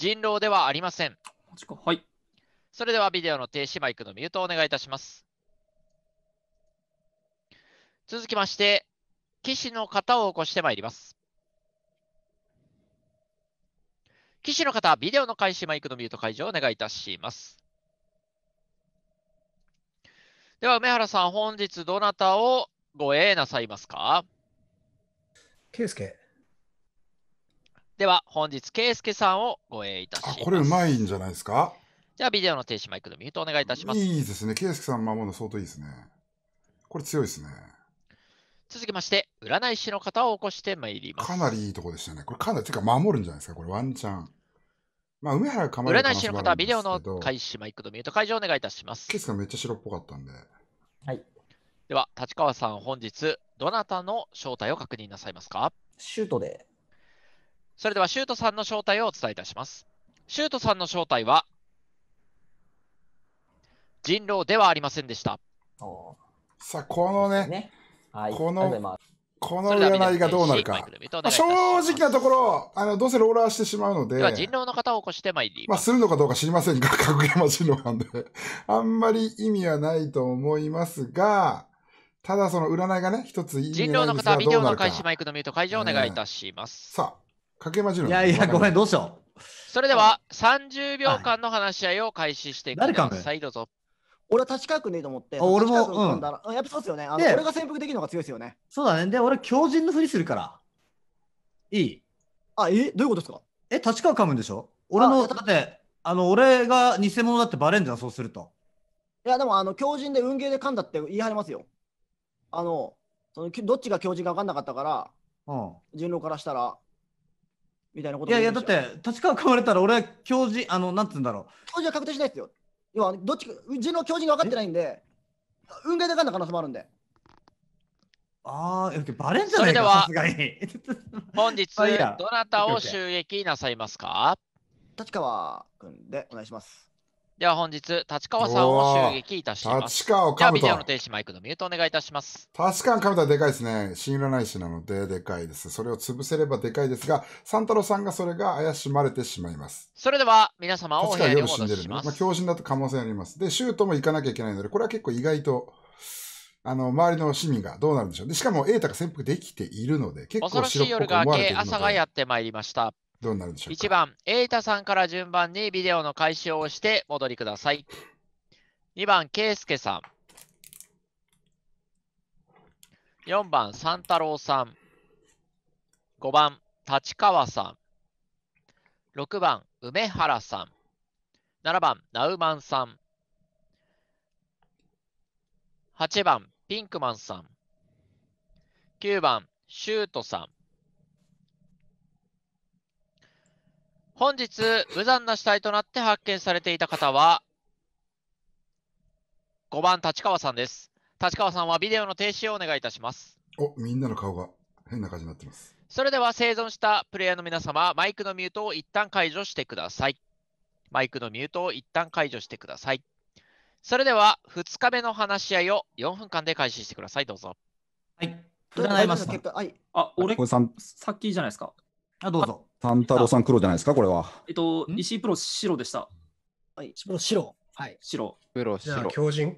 Speaker 1: 人狼ではありません。はい。それではビデオの停止マイクのミュートをお願いいたします。続きまして、騎士の方を起こしてまいります。騎士の方、ビデオの開始マイクのミュート解除をお願いいたします。では、梅原さん、本日どなたをご縁なさいますか圭介。では本日、ケ介スケさんをご営いたします。これうま
Speaker 2: いんじゃないですか
Speaker 1: じゃあビデオの停止マイクのミュートお願いいたします。いいです
Speaker 2: ね。ケイスケさん守るの相当いいですね。これ強いですね。
Speaker 1: 続きまして、占い師の方を起こしてまいり
Speaker 2: ます。かなりいいとこでしたね。これかなり、てか守るんじゃないですか、これワンチャン。まあ、梅原かま占い師の方はビデオの開
Speaker 1: 始マイクのミュート解除お願いいたします。
Speaker 2: ケースがめっちゃ白っぽかったんで。
Speaker 1: はい。では、立川さん、本日、どなたの正体を確認なさいますかシュートで。それでは、シュートさんの正体をお伝えいたします。シュートさんの正体は、人狼ではありませんでした。
Speaker 2: さあ、このね、ねはい、この、この占いがどうなるか。正直なところ、あの、どうせローラーしてしまうので。では人
Speaker 1: 狼の方を起こしてまいり
Speaker 2: ま。まあ、するのかどうか知りませんが、格山人狼なんで。あんまり意味はないと思いますが、ただその占いがね、一ついい人狼の方、はビデオの開始マ
Speaker 1: イクのミュート解除をお願いいたします。
Speaker 2: ね、さあ。かけじ違いやいや、ごめん、どうしよう。
Speaker 1: それでは30秒間の話し合いを開始してください。誰かどうぞ。
Speaker 5: 俺は立川君でいいと思って。俺も、うん。
Speaker 1: やっぱそうですよね。あ俺が
Speaker 5: 潜
Speaker 6: 伏できるのが強いですよね。そうだね。で、俺、強人のふりするから。いい。あ、え、どういうことですかえ、立川かむんでしょ俺の、だって、あの、俺が偽物だってバレんじゃん、そうすると。
Speaker 5: いや、でも、あの、強人で運ゲーで噛んだって言い張りますよ。あの、そのどっちが強人か分かんなかったから、うん。人狼からしたら。みたいなこといやいや、だって
Speaker 6: 立川組まれたら俺は教授、あの、なんつうんだろ
Speaker 5: う。教授は確定しないですよ。要は、どっちか、うちの教授が分かってないんで、運がでかんだ可能性もあるんで。
Speaker 6: ああ、バレんじゃないかそれでは、本日、ど
Speaker 10: な
Speaker 1: たを襲撃なさいますか立川君でお願いします。では本日、立川さんを襲撃いたします。立川をカムタ。ビデオの停止マイクのミュートお願いいたします。
Speaker 2: 立かにカムでかいですね。新占い師なのででかいです。それを潰せればでかいですが、三太郎さんがそれが怪しまれてしまいます。
Speaker 1: それでは皆様をお部屋にし
Speaker 2: ます。まあ、強靭だと可能性あります。で、シュートも行かなきゃいけないので、これは結構意外と。あの、周りの市民がどうなるんでしょう。で、しかも、エータが潜伏できているので、結構白っぽく思われているので。恐ろしい夜が明け、朝がやっ
Speaker 1: てまいりました。どうなるでしょうか。1番、瑛太さんから順番にビデオの開始を押して戻りください。2番、圭介さん。4番、三太郎さん。5番、立川さん。6番、梅原さん。7番、ナウマンさん。8番、ピンクマンさん。9番、シュートさん。本日、無残な死体となって発見されていた方は、5番、立川さんです。立川さんはビデオの停止をお願いいたします。
Speaker 2: お、みんなの顔が変な感じになってます。
Speaker 1: それでは生存したプレイヤーの皆様、マイクのミュートを一旦解除してください。マイクのミュートを一旦解除してください。それでは、2日目の話し合いを4分間で開始してください。どうぞ。
Speaker 11: はい。占います。はい。あ、俺、さっきじゃないですか。あ、どう
Speaker 8: ぞ。三太郎さん黒じゃないですか、これは。
Speaker 11: えっと、石井プロ白でした。はい。白、白。
Speaker 9: はい。白。黒じ
Speaker 11: ゃあ、白。強人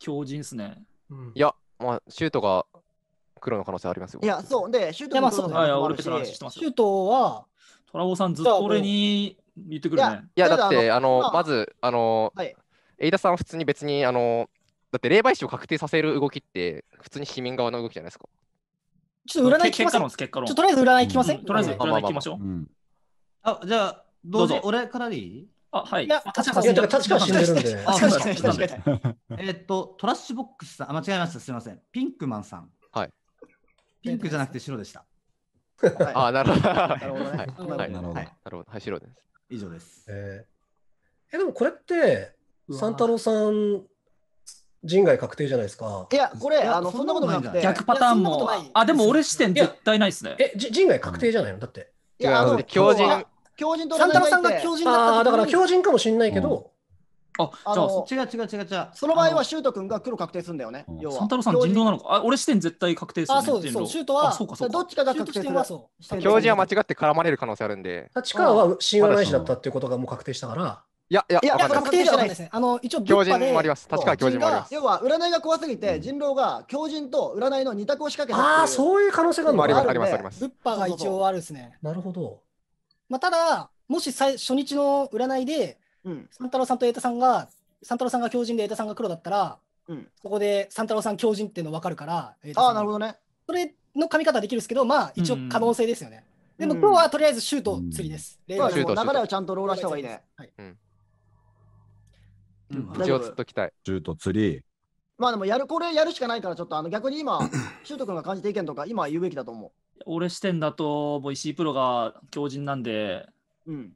Speaker 11: 強人ですね。うん
Speaker 9: いや、まあ、シュートが黒の可能性ありますよ。い
Speaker 5: や、そう。で、シュー
Speaker 11: トは、そうだねいの話してますシュートは、トラボさんずっと俺に言ってくるいねや。いや、だって、あの、ま、
Speaker 9: ず、あの、はいエイダさんは普通に別に、あの、だって霊媒師を確定させる動きって、普通に市民側の動きじゃないですか。ちょっと占い聞きます、結果論。ちょとりあえず占い聞きません、うんとりあえず占い行きまし
Speaker 6: ょう。うん。あ、じゃあ、どうぞ俺からでいいあ、はい。いや、確かいや、立川死んでるんで。あ確かに、確かに。えっと、トラッシュボックスさん、あ、間違えました、すみません。ピンクマンさん。はい。ピンクじゃなくて白でした。ああ、なるほど。なるほどはいなるほど
Speaker 9: はいはい、白です。以上です。えー
Speaker 7: え、でもこれって、三太郎さん人外確定じゃないですか。いや、
Speaker 5: これ、あの、そんな
Speaker 7: ことなくて。逆パターンも。あ、でも俺視点絶対ないですね。え、人外確定じゃないのだって。いや、あの、狂人。狂人とサンタナさんが狂人だっただから狂人かもしれないけど。あ、
Speaker 5: じゃあ、違う違う違う違う。その場合は、シュート君が黒確定するんだよね。サンタロさん、人狼なの
Speaker 11: か。
Speaker 9: あ、俺視点絶対確定する。あ、そうです。シュート
Speaker 5: は、そうどっちかが確定する。
Speaker 9: 強人は間違って絡まれる可能性あるんで。
Speaker 5: 立川は
Speaker 9: 神話のいしだっ
Speaker 7: たっていうことがもう確定したから。
Speaker 9: いや、いや、いや、確
Speaker 5: 定じゃないですね。あの、一応、強人もあります。立川強人もあります。要は、占いが怖すぎて、人狼が強人と占いの二択を仕掛けた。ああ、そういう可能性があるのあ
Speaker 7: ります、あります、ありま
Speaker 9: す。
Speaker 5: 物が一応あるですね。なるほ
Speaker 7: ど。
Speaker 12: まあ、ただ、もし最初日の占いで、三太郎さんとイタさんが、三太郎さんが強人でイタさんが黒だったら、そこで三太郎さん強人っていうの分かるから、ああ、なるほどね。それの髪型できるんですけど、まあ、一応可能性ですよね。でも今日はと
Speaker 5: りあえずシュート釣りです。
Speaker 12: 流
Speaker 10: れをちゃんとローラーした方がいいね。はい。
Speaker 8: 一応ずっときたい。シュート、釣り。
Speaker 5: まあでもやる、これやるしかないから、ちょっとあの逆に今、シュート君が感じて意見とか、今言うべきだと思う。
Speaker 11: 俺視点だと、もう石井プロが強靭なんで、うん。だか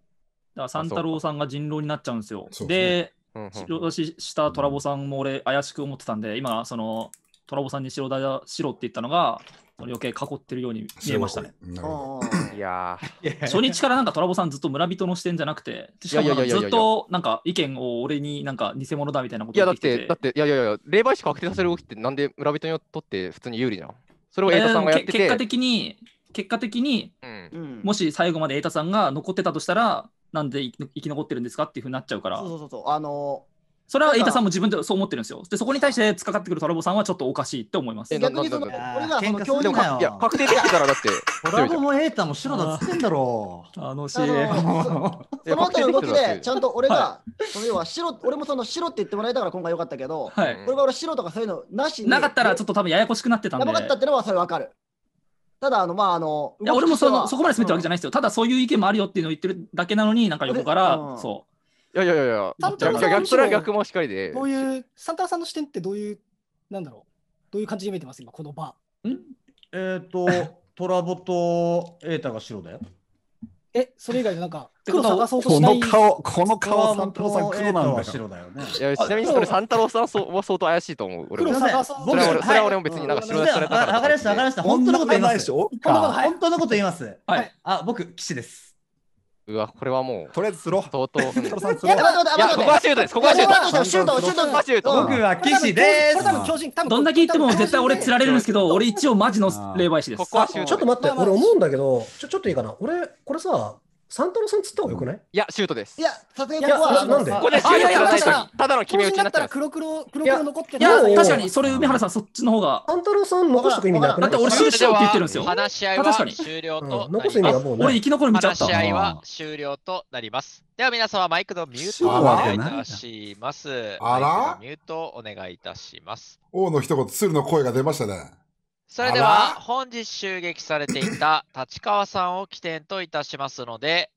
Speaker 11: ら三太郎さんが人狼になっちゃうんですよ。で、白出ししたトラボさんも俺怪しく思ってたんで、今、そのトラボさんに白だ白って言ったのが、余計囲ってるように見えましたね。なるいや初日からなんかトラボさんずっと村人の視点じゃなくて、しかもずっとなんか意見を俺になんか偽物だみたいなこと言ってていやだっ
Speaker 9: て、だって、いやいやいや、霊媒師確定させる動きってなんで村人にとって普通に有利じゃん。それをエイタさんがやってて結果
Speaker 11: 的に、結果的に、
Speaker 5: うん、
Speaker 9: もし
Speaker 11: 最後までエイタさんが残ってたとしたら、なんで生き残ってるんですかっていうふうになっちゃうから。そ
Speaker 5: うそうそうあのー
Speaker 11: それはイタさんも自分でそう思ってるんですよ。で、そこに対してつかかってくるトラボさんはちょっとおかしいって思います。
Speaker 6: 逆にその、俺がその教員確定できたらだって。トラボもエイタも白だっつってんだろう。楽しい。その後の動きで、
Speaker 5: ちゃんと俺が、その要は白、俺もその白って言ってもらえたから今回よかったけど、はい、俺が俺白とかそういうのなしなかったらち
Speaker 11: ょっと多分ややこしくなってたんで。やばかったって
Speaker 5: のはそれわかる。ただ、あの、まあ、あの、いや、俺もその、そこ
Speaker 11: まで詰めてるわけじゃないですよ。ただ、そういう意見もあるよっていうのを言ってるだけなのに、なんか横から、そう。やいやいやいや、サンタ逆さん
Speaker 12: 逆ら逆
Speaker 6: もしかりで。どう
Speaker 12: いう、サンタさんの視点ってどういう、なんだろう、どういう感じで見てます、今、この場。ん
Speaker 6: えっ、と、トラボとエータが白だよ。
Speaker 12: え、それ以外のなんか、黒探そうとこの顔、
Speaker 6: この顔、サンタロウさん、黒なんだよ。だよね。いやちなみ
Speaker 9: にそれ、タロ郎さんはそうは相当怪しいと思う。黒探そうそ僕れは俺それは俺も別になんか白たらわかりま
Speaker 6: した、わかりました。本当のこと言います。本当のこと本当のこと言います。はい。あ、僕、
Speaker 9: 騎士です。うわ、これはもう。とりあえずスロー。相当。いや、はシュでここはシュート。シュート、シュート。シュート僕はです。
Speaker 7: どんだけ言っても絶対俺釣られるんですけど、俺一応マジの霊媒師です。ここはシュート。ちょっと待って、俺思うんだけど、ちょちょっといいかな。俺、これさ、サンタロさんつった方がよくないいや、シュートです。いや、さすがにここは、いやなんでこれでシュートやら
Speaker 10: い
Speaker 11: ただの決め打ちになったら
Speaker 7: 黒黒、黒黒残っていや確かに
Speaker 11: それ梅原さんそっちの方がサンタロ
Speaker 7: さん残しとく意味なくなだって俺シュートって言ってるんですよ話
Speaker 1: し合い確かはに終了と残す意味もうな
Speaker 7: 俺生き残
Speaker 2: るっ話し合いは
Speaker 1: 終了となります。では皆様マイクのミュートをお願いいたします。あらミュートをお願いいたします。
Speaker 2: 王の一言、鶴の声が出ましたね。
Speaker 1: それでは本日襲撃されていた立川さんを起点といたしますので、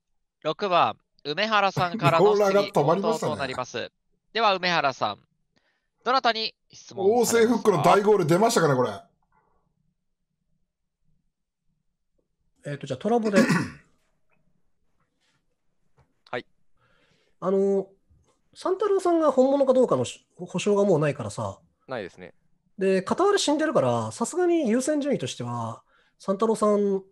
Speaker 1: 6番、梅原さんからの質問となります。まね、では、梅原さん、どなた
Speaker 2: に質問を王政フックの大ゴール出ましたかね、これ。えっ、ー、と、じゃあトラボで。
Speaker 7: はい。あの、サンタロウさんが本物かどうかの保証がもうないからさ。ないですね。で、片割れ死んでるから、さすがに優先順位としては、三太郎さん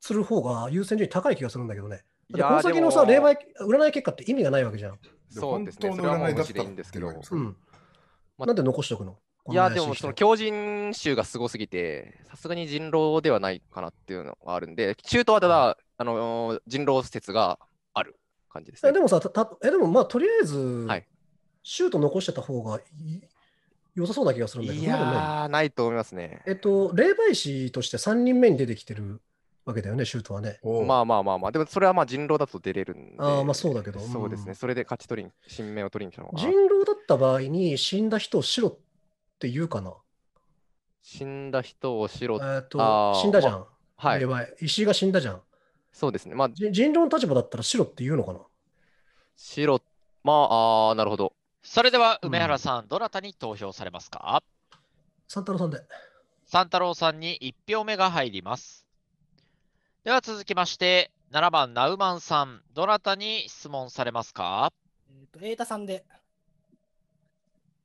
Speaker 7: する方が優先順位高い気がするんだけどね。で、この先のさ、霊媒、占い結果って意味がないわけじゃん。そうですね、それはもう無視でいいんですけど。うん。なんで残しておくのいや、でもその
Speaker 9: 強靭集がすごすぎて、さすがに人狼ではないかなっていうのはあるんで、中途はただ、あの人狼説がある感じで
Speaker 7: す、ね、でもさ、たえでもまあ、とりあえず、はい、シュート残してた方が良さそうな気がするんだけど、いや
Speaker 9: ー、ないと思いますね。
Speaker 7: えっと、霊媒師として3人目に出てきてるわけだよね、シュートはね。ま
Speaker 9: あまあまあまあ、でもそれはまあ人狼だと出れるん
Speaker 7: で。あまあそうだけど、うん。そうで
Speaker 9: すね、それで勝ち取りに、新名を取りに来たの人
Speaker 7: 狼だった場合に、死んだ人をしろって言うかな。死
Speaker 9: んだ人をしろえっと、死んだじゃん。
Speaker 7: まあ、はい。石井が死んだじゃん。そうですね。まあ、人狼の立場だったらしろって言うのかな。
Speaker 9: しろ、まあ、あなるほど。
Speaker 1: それでは梅原さん、うん、どなたに投票されますか三太郎さんで。三太郎さんに1票目が入ります。では続きまして、7番ナウマンさん、どなたに質問されますかえっ、ー、と、瑛太さんで。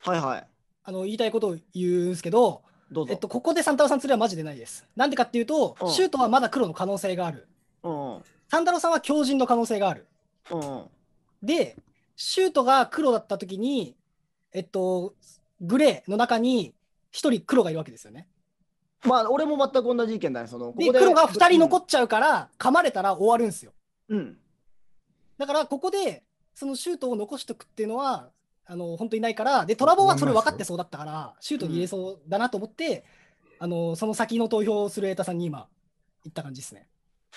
Speaker 1: はいはい。
Speaker 12: あの言いたいことを言うんですけど、どえっと、ここで三太郎さん釣りはマジでないです。なんでかっていうと、うん、シュートはまだ黒の可能性がある。うん、三太郎さんは強靭の可能性がある。うん、で、シュートが黒だった時に、えっと、グレーの中に1人黒がいるわけですよね。
Speaker 5: まあ、俺も全く同じ意見だね。そのここで黒が2人残
Speaker 12: っちゃうから、噛まれたら終わるんですよ。うん、だから、ここでそのシュートを残しとくっていうのは、あの本当にないから、でトラボはそれ分かってそうだったから、シュートに入れそうだなと思って、
Speaker 5: うん、あのその先の投票をするータさんに今、言った感じですね。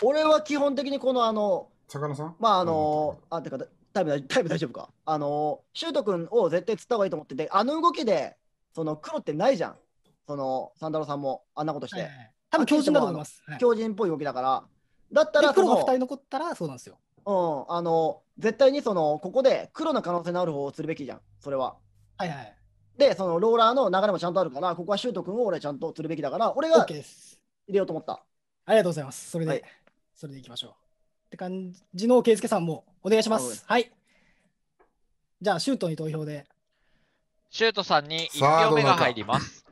Speaker 5: 俺は基本的にこの、あの、野さんまあ、あの、あ、てか、タイムタイム大丈夫かあのシュート君を絶対釣った方がいいと思っててあの動きでその黒ってないじゃんその三太郎さんもあんなことして、はいはい多分強人だと思います、はい、強人っぽい動きだからだったら黒が2人残ったらそうなんですようんあの絶対にそのここで黒の可能性のある方を釣るべきじゃんそれははいはいでそのローラーの流れもちゃんとあるからここはシュート君を俺ちゃんと釣るべきだから俺が入れようと思った、ありがとうございますそれで、はい、それでいきましょうっ
Speaker 12: て感じの圭介さんもお願いします。はい。じゃあ、シュートに投票で。
Speaker 1: シュートさんに1票目が入ります。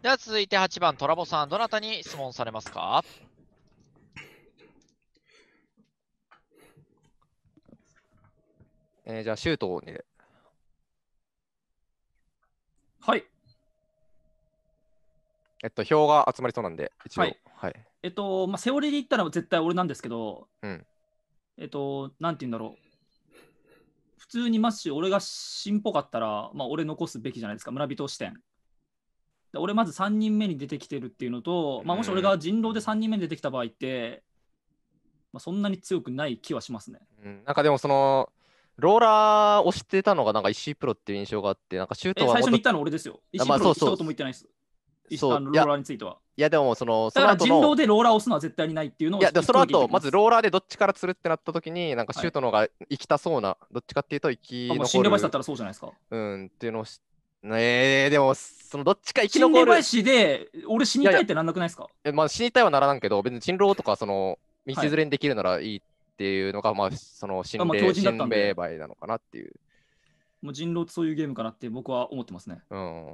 Speaker 1: では続いて8番、トラボさん、どなたに質問されますか
Speaker 9: えー、じゃあ、シュートに。はい。えっと、
Speaker 11: 票が集まりそうなんで、一応。はい。はい、えっと、まあ、セオリーで言ったら絶対俺なんですけど、うん、えっと、なんて言うんだろう。普通にマッシュ、俺がしんぽかったら、まあ、俺残すべきじゃないですか、村人視点。で俺まず3人目に出てきて
Speaker 9: るっていうのと、まあ、もし俺が
Speaker 11: 人狼で3人目に出てきた場合って、まあ、そんなに強
Speaker 9: くない気はしますね。なんかでもそのローラーをしてたのがなんか石井プロっていう印象があって、なんかシュートは。最初に言ったの俺で
Speaker 11: すよ。石井プロ一とも言ってないです。
Speaker 9: そうあのローラーについては。いやでもそのだから人狼
Speaker 11: でローラーを押すのは絶対にないっていうのをいやでもその後まず
Speaker 9: ローラーでどっちから釣るってなった時になんかシュートの方が行きたそうな、はい、どっちかっていうと行き残る死んでましだったらそうじゃないですかうんっていうのをしえー、でもそのどっちか生き残る死んで林で俺死にたいってなんなくないですかいまあ、死にたいはならなんけど別に人狼とかその道連れにできるならいいっていうのが、はい、まあその心霊心霊媒なのかなっていう
Speaker 11: もう人狼そういうゲームかなって僕は思ってますね。うん。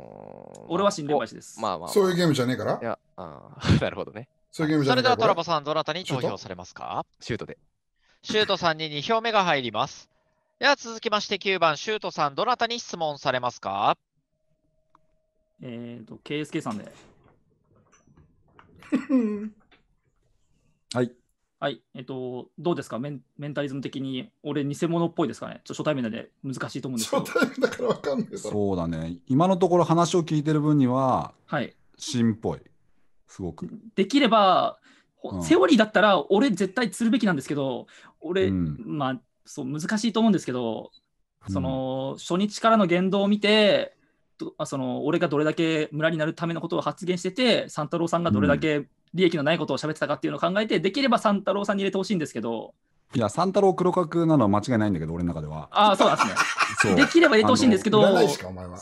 Speaker 11: 俺は心霊林です。まあまあ、そういうゲームじゃねえからい
Speaker 9: や、あ なるほどね。そういうゲームじゃそれではトラボさん、どなたに投票されますかシュートで。
Speaker 1: シュートさんに2票目が入ります。では続きまして9番、シュートさん、どなたに質問されますかえっ、と、KSK さんで。
Speaker 8: はい。
Speaker 11: はい、えっと、どうですかメン、メンタリズム的に、俺、偽物っぽいですかね、ちょ初対面で難しいと思うんですけど。初対面だから分かんないそ
Speaker 8: うだね、今のところ話を聞いてる分には、はい、っぽい、すごく。
Speaker 11: できれば、うん、セオリーだったら、俺、絶対するべきなんですけど、俺、うん、まあ、そう難しいと思うんですけど、その、うん、初日からの言動を見て、とその俺がどれだけ村になるためのことを発言してて、三太郎さんがどれだけ利益のないことを喋ってたかっていうのを考えて、できれば三太郎さんに入れてほしいんですけど。
Speaker 8: いや、三太郎黒角なのは間違いないんだけど、俺の中では。
Speaker 11: ああ、そうですね。できれば入れてほしいんです
Speaker 8: けど、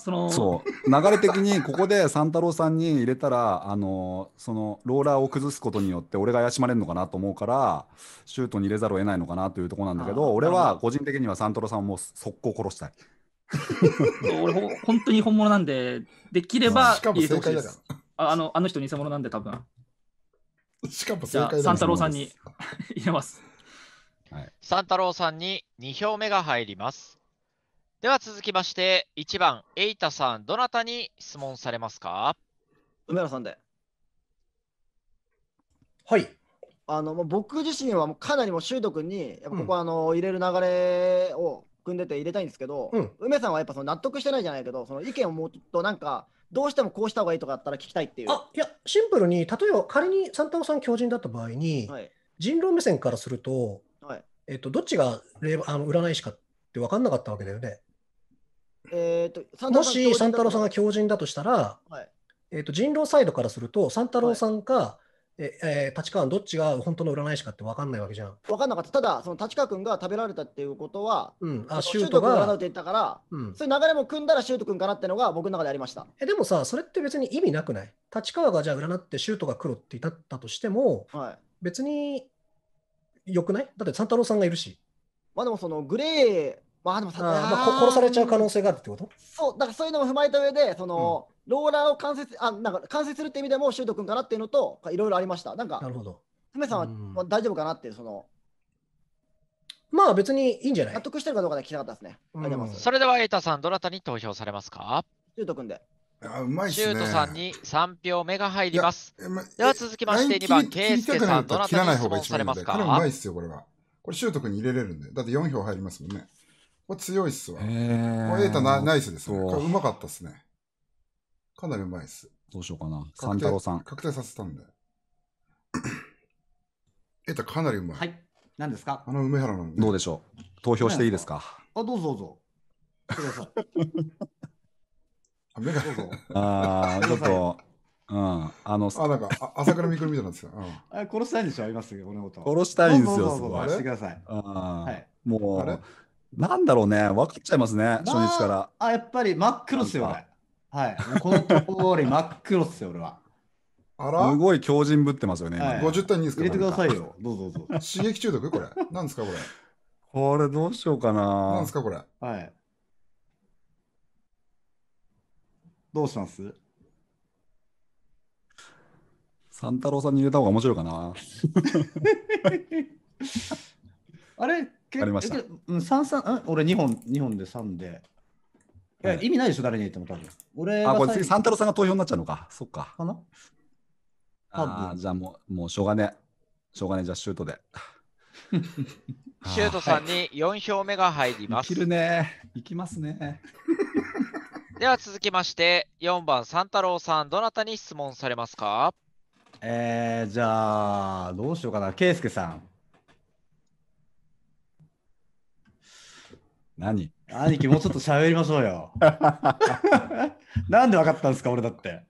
Speaker 4: そう流
Speaker 8: れ的にここで三太郎さんに入れたら、あのそのローラーを崩すことによって、俺が怪しまれるのかなと思うから、シュートに入れざるを得ないのかなというところなんだけど、俺は個人的には三太郎さんをもう速攻殺したい。
Speaker 11: 俺ほ、本当に本物なんで、できれば入れてほしいです。あのあの人偽物
Speaker 1: なんで多分しかも正解三太郎さんに入れます。三太郎さんに2票目が入ります。では続きまして、1番、エイタさん、どなたに質問されますか梅原さんで。
Speaker 5: はい。あのもう僕自身はもうかなりも修斗君にやっぱここ、はあの入れる流れを組んでて入れたいんですけど、うん、梅さんはやっぱその納得してないじゃないけどその意見をもっとなんかどうしてもこうした方がいいとかあったら聞きたいっていう。あ
Speaker 7: いや、シンプルに、例えば仮に三太郎さん強人だった場合に、はい、人狼目線からすると、はい、えっと、どっちがあの占い師かって分かんなかったわけだよね。えーと、ともし三太郎さんが強人だとしたら、はいえーと、人狼サイドからすると三太郎さんか、ええー、立川どっちが本当の占い師かって分かんないわけじゃん。分かんなかった。た
Speaker 5: だ、その立川君が食べられたっていうことは、
Speaker 7: うん、あシュートが占うっ
Speaker 5: て言ったから、うん、そういう流れも組んだらシュート君かなってのが僕の中でありました。
Speaker 7: えでもさ、それって別に意味なくない立川がじゃあ占ってシュートが黒ってなったとしても、はい、別によくないだって三太郎さんがいるし。まあでもそのグレー、まあでもあまあ、殺されちゃう可能性があるってこ
Speaker 5: とそう、だからそういうのも踏まえた上で、その、ローラーを完成あなんか関節するって意味でもシュート君かなっていうのといろいろありました。なんか、なるほど梅さんは大丈夫かなっていう、その。まあ別にいいんじゃない納得してるかどうかで聞きなかったですね。
Speaker 1: ます。それではエイタさん、どなたに投票されますかシュート君で。うまいっすね。シュートさんに3票目が入ります。
Speaker 10: ま、では続きまして2番、ケイスケさん、どなたに質問されますかうまいっ
Speaker 2: すよ、これは。これ、シュート君に入れれるんで。だって4票入りますもんね。これ強いっすわ。これ、エータナイスですね。これうまかったっすね。かなりうまいです。どうしようかな。三太郎さん。確定させたんで。えたかなりうまい。はい。何ですかあの梅原の。
Speaker 8: どうでしょう。投票していいですか
Speaker 2: あ、どうぞどうぞ。あ、目がどうぞ。ああ、ちょっと。うん、あのあなんかあ朝倉未来みたいなんですよ。うん、
Speaker 6: あ殺したいんでしょありますよ、このこと。殺したいんですよ、すごい。殺してください。
Speaker 8: あはい、もう、なんだろうね、分かっちゃいますね、初日から。
Speaker 6: あ、やっぱり真っ黒ですよ、あはい。この通り真っ黒っすよ、俺は。
Speaker 8: あらすごい強靭ぶってますよね。はい、50点にですか入れてくださいよ。どうぞ
Speaker 2: どうぞ。刺激中毒これ。何ですかこれ。
Speaker 8: これどうしようかな。何ですかこれ。はい。どうします三太郎さんに入れた方が面白いかな。
Speaker 6: あれありました。3、ん、俺2本、2本で3で。いや、意味ないでしょ、誰に言っても多分。俺あ、これ次、三太郎さんが投票になっちゃうのか。そっか。かな
Speaker 8: あじゃあもう、もうしょうがねしょうがねじゃあシュートで。シュートさんに
Speaker 1: 4票目が入ります。い、るね。いきますね。では続きまして、4番三太郎さん、どなたに質問されますか
Speaker 6: えー、じゃあ、どうしようかな。圭介さん。何兄貴、もうちょっと喋りましょうよ。なんでわかったんですか、俺だって。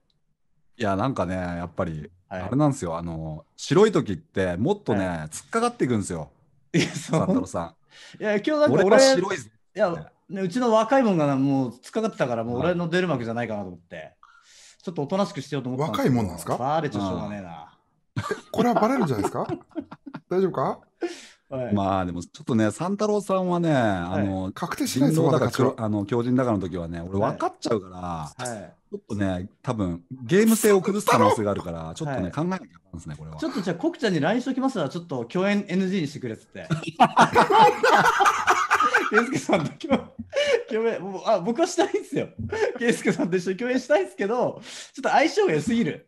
Speaker 6: いや、なんかね、やっぱ
Speaker 8: り、あれなんですよ、あの、白い時って、もっとね、はい、突っかかっていくんですよ。
Speaker 6: いや、そう。さん。いや、今日なんか俺、俺白いいや、ね、うちの若いもんがもう突っかかってたから、もう俺の出る幕じゃないかなと思って、はい、ちょっとおとなしくしてようと思って。若いもんなんですかバレちゃしょうが
Speaker 2: ねえな。これはバレるんじゃないですか大丈夫かはい、
Speaker 6: ま
Speaker 8: あでもちょっとね三太郎さんはね、あの確定しないだからあの強靭だからの時はね俺分かっちゃうから、はいちょっとね、多分ゲーム性を崩す可能性があるから、ちょっとね、はい、
Speaker 6: 考えなきゃいけないですね、これは。ちょっとじゃあ、コクちゃんに LINE しときますわ、ちょっと共演 NG にしてくれって。ケイスケさんと共演あ、僕はしたいんですよ。ケイスケさんと一緒に共演したいんですけど、ちょっと相性が良すぎる。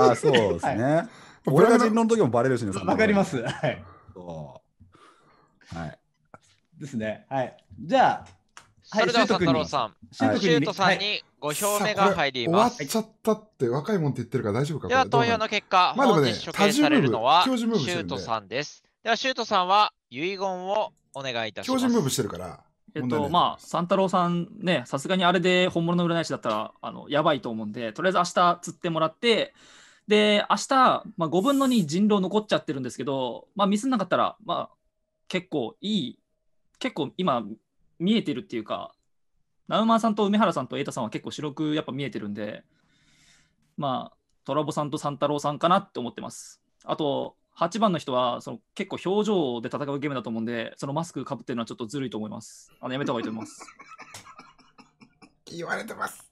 Speaker 6: あ
Speaker 8: そうですね。はい、俺が人の時もバレるしね、わかりま
Speaker 6: す。はい。そう
Speaker 2: はい。ですね。はい。じゃあ、
Speaker 6: はい、それでは、佐郎さん、シ
Speaker 2: ュートさんに5票目が入ります。終わっちゃったって、若いもんって言ってるから大丈夫かでは、投票の結果、まあ、本日処刑されるのは、シュートさんです。
Speaker 1: では、シュートさんは遺言をお願
Speaker 2: いいたします。教授ムーブしてるから。
Speaker 1: えっと、まあ、三太郎さんね、さすが
Speaker 11: にあれで本物の占い師だったら、あの、やばいと思うんで、とりあえず明日釣ってもらって、で、明日、まあ、5分の2人狼残っちゃってるんですけど、まあ、ミスんなかったら、まあ、結構いい、結構今見えてるっていうか、ナウマンさんと梅原さんと瑛太さんは結構白くやっぱ見えてるんで、まあ、トラボさんと三太郎さんかなって思ってます。あと、8番の人はその結構表情で戦うゲームだと思うんで、そのマスクかぶってるのはちょっとずるいと思います。あのやめた方がいいと思います。
Speaker 2: 言われてます。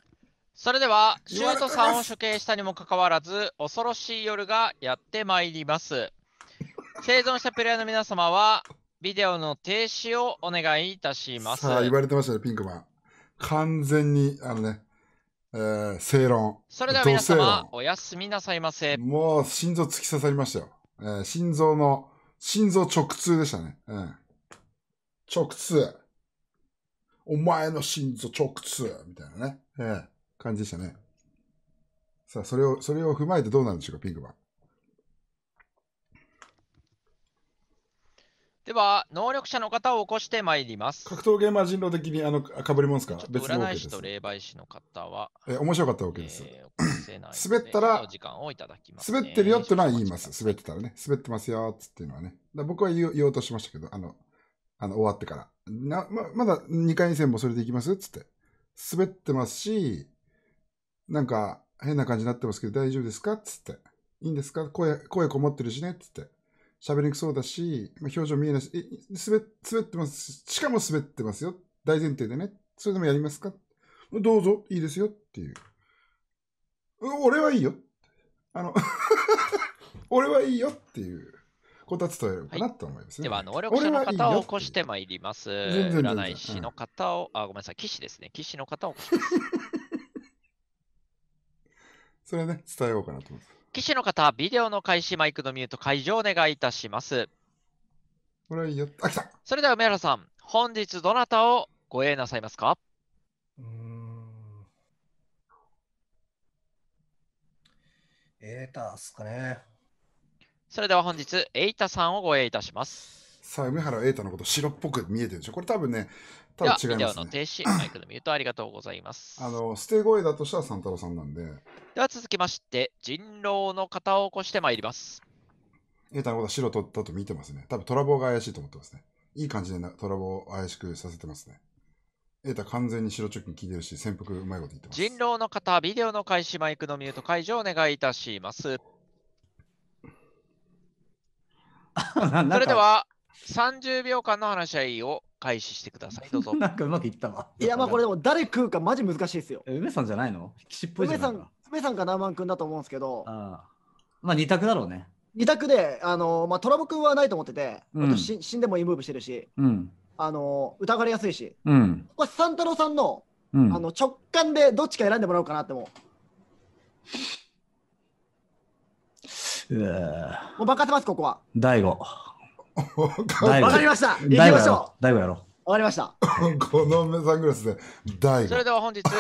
Speaker 1: それでは、シュートさんを処刑したにもかかわらず、恐ろしい夜がやってまいります。生存したプレイヤーの皆様は、ビデオの停止をお願いいたします。さあ、言われ
Speaker 2: てましたね、ピンクマン。完全に、あのね、えー、正論。それでは皆様、おやすみなさいませ。もう、心臓突き刺さりましたよ。えー、心臓の、心臓直通でしたね。うん。直通。お前の心臓直通みたいなね、ええ、感じでしたね。さあ、それを、それを踏まえてどうなるんでしょうか、ピンクマン。
Speaker 1: では、能力者の方を起こしてまいります。
Speaker 2: 格闘ゲーマー人狼的にあのかぶりますか別の、o 占い師と
Speaker 1: 霊媒師の方は、
Speaker 2: え面白かったわけです。え
Speaker 1: ー、滑ったら、時間をいただき
Speaker 2: ます、滑ってるよってのは言います。滑ってたらね。滑ってますよっていうのはね。僕は言おうとしましたけど、あの、あの終わってから。なままだ2回戦もそれでいきますつって。滑ってますし、なんか変な感じになってますけど大丈夫ですかつって。いいんですか声、声こもってるしねつって。喋りにくそうだし、表情見えないし、滑滑ってます。しかも滑ってますよ。大前提でね。それでもやりますかどうぞ、いいですよっていう。俺はいいよ。あの 俺はいいよっていうこたつとやうかなと思いま
Speaker 1: すね、はい、では、能力者の方を起こしてまいります。いい全然占い師の方を、うん、あ、ごめんなさい、騎士ですね。騎士の方を起こします。
Speaker 2: それね、伝えようかなと思います。機
Speaker 1: 種の方、ビデオの開始、マイクのミュート、解除お願いいたします。これやあ、来たそれでは梅原さん、本日どなたをご用なさいますかうんエータっすかね。それでは本日、エータさんをご用いたします。
Speaker 2: さあ、梅原エータのこと白っぽく見えてるでしょこれ多分ね、多分違います、ね。ビデオの停止、マ
Speaker 1: イクのミュートありがとうございます。
Speaker 2: あの、捨て声だとしたら三太郎さんなんで。
Speaker 1: では続きまして、人狼の型を起こしてまいります。
Speaker 2: えうたのことは白取ったと見てますね。多分トラボが怪しいと思ってますね。いい感じでトラボを怪しくさせてますね。エータ完全に白直近聞いてるし、潜伏うまいこと言って
Speaker 1: ます。人狼の方、ビデオの開始、マイクのミュート解除をお願いいたします。それでは、30秒間の話し合いを開始してください。どうぞ。な
Speaker 6: んかうまくいったわ。いや、まあこれでも誰食うかマジ難しいですよ。梅さんじゃないの岸っぽいじゃないか。
Speaker 1: 梅さんベさんかナーマン君だと思うんですけど、あ
Speaker 6: まあ二択だろうね。
Speaker 5: 二択で、あのまあ、トラボ君はないと思ってて、うん、し死んでもいいムーブしてるし、うん、あの疑われやすいし、うん、ここは三太郎さんの,、あの直感でどっちか選んでもらおうかなって思
Speaker 2: う。うも
Speaker 5: う任せます、ここは。
Speaker 2: 大悟。わかりました。いきましょう。大悟やろう。わかりました。このサングラスで大それで
Speaker 1: は本日、どなた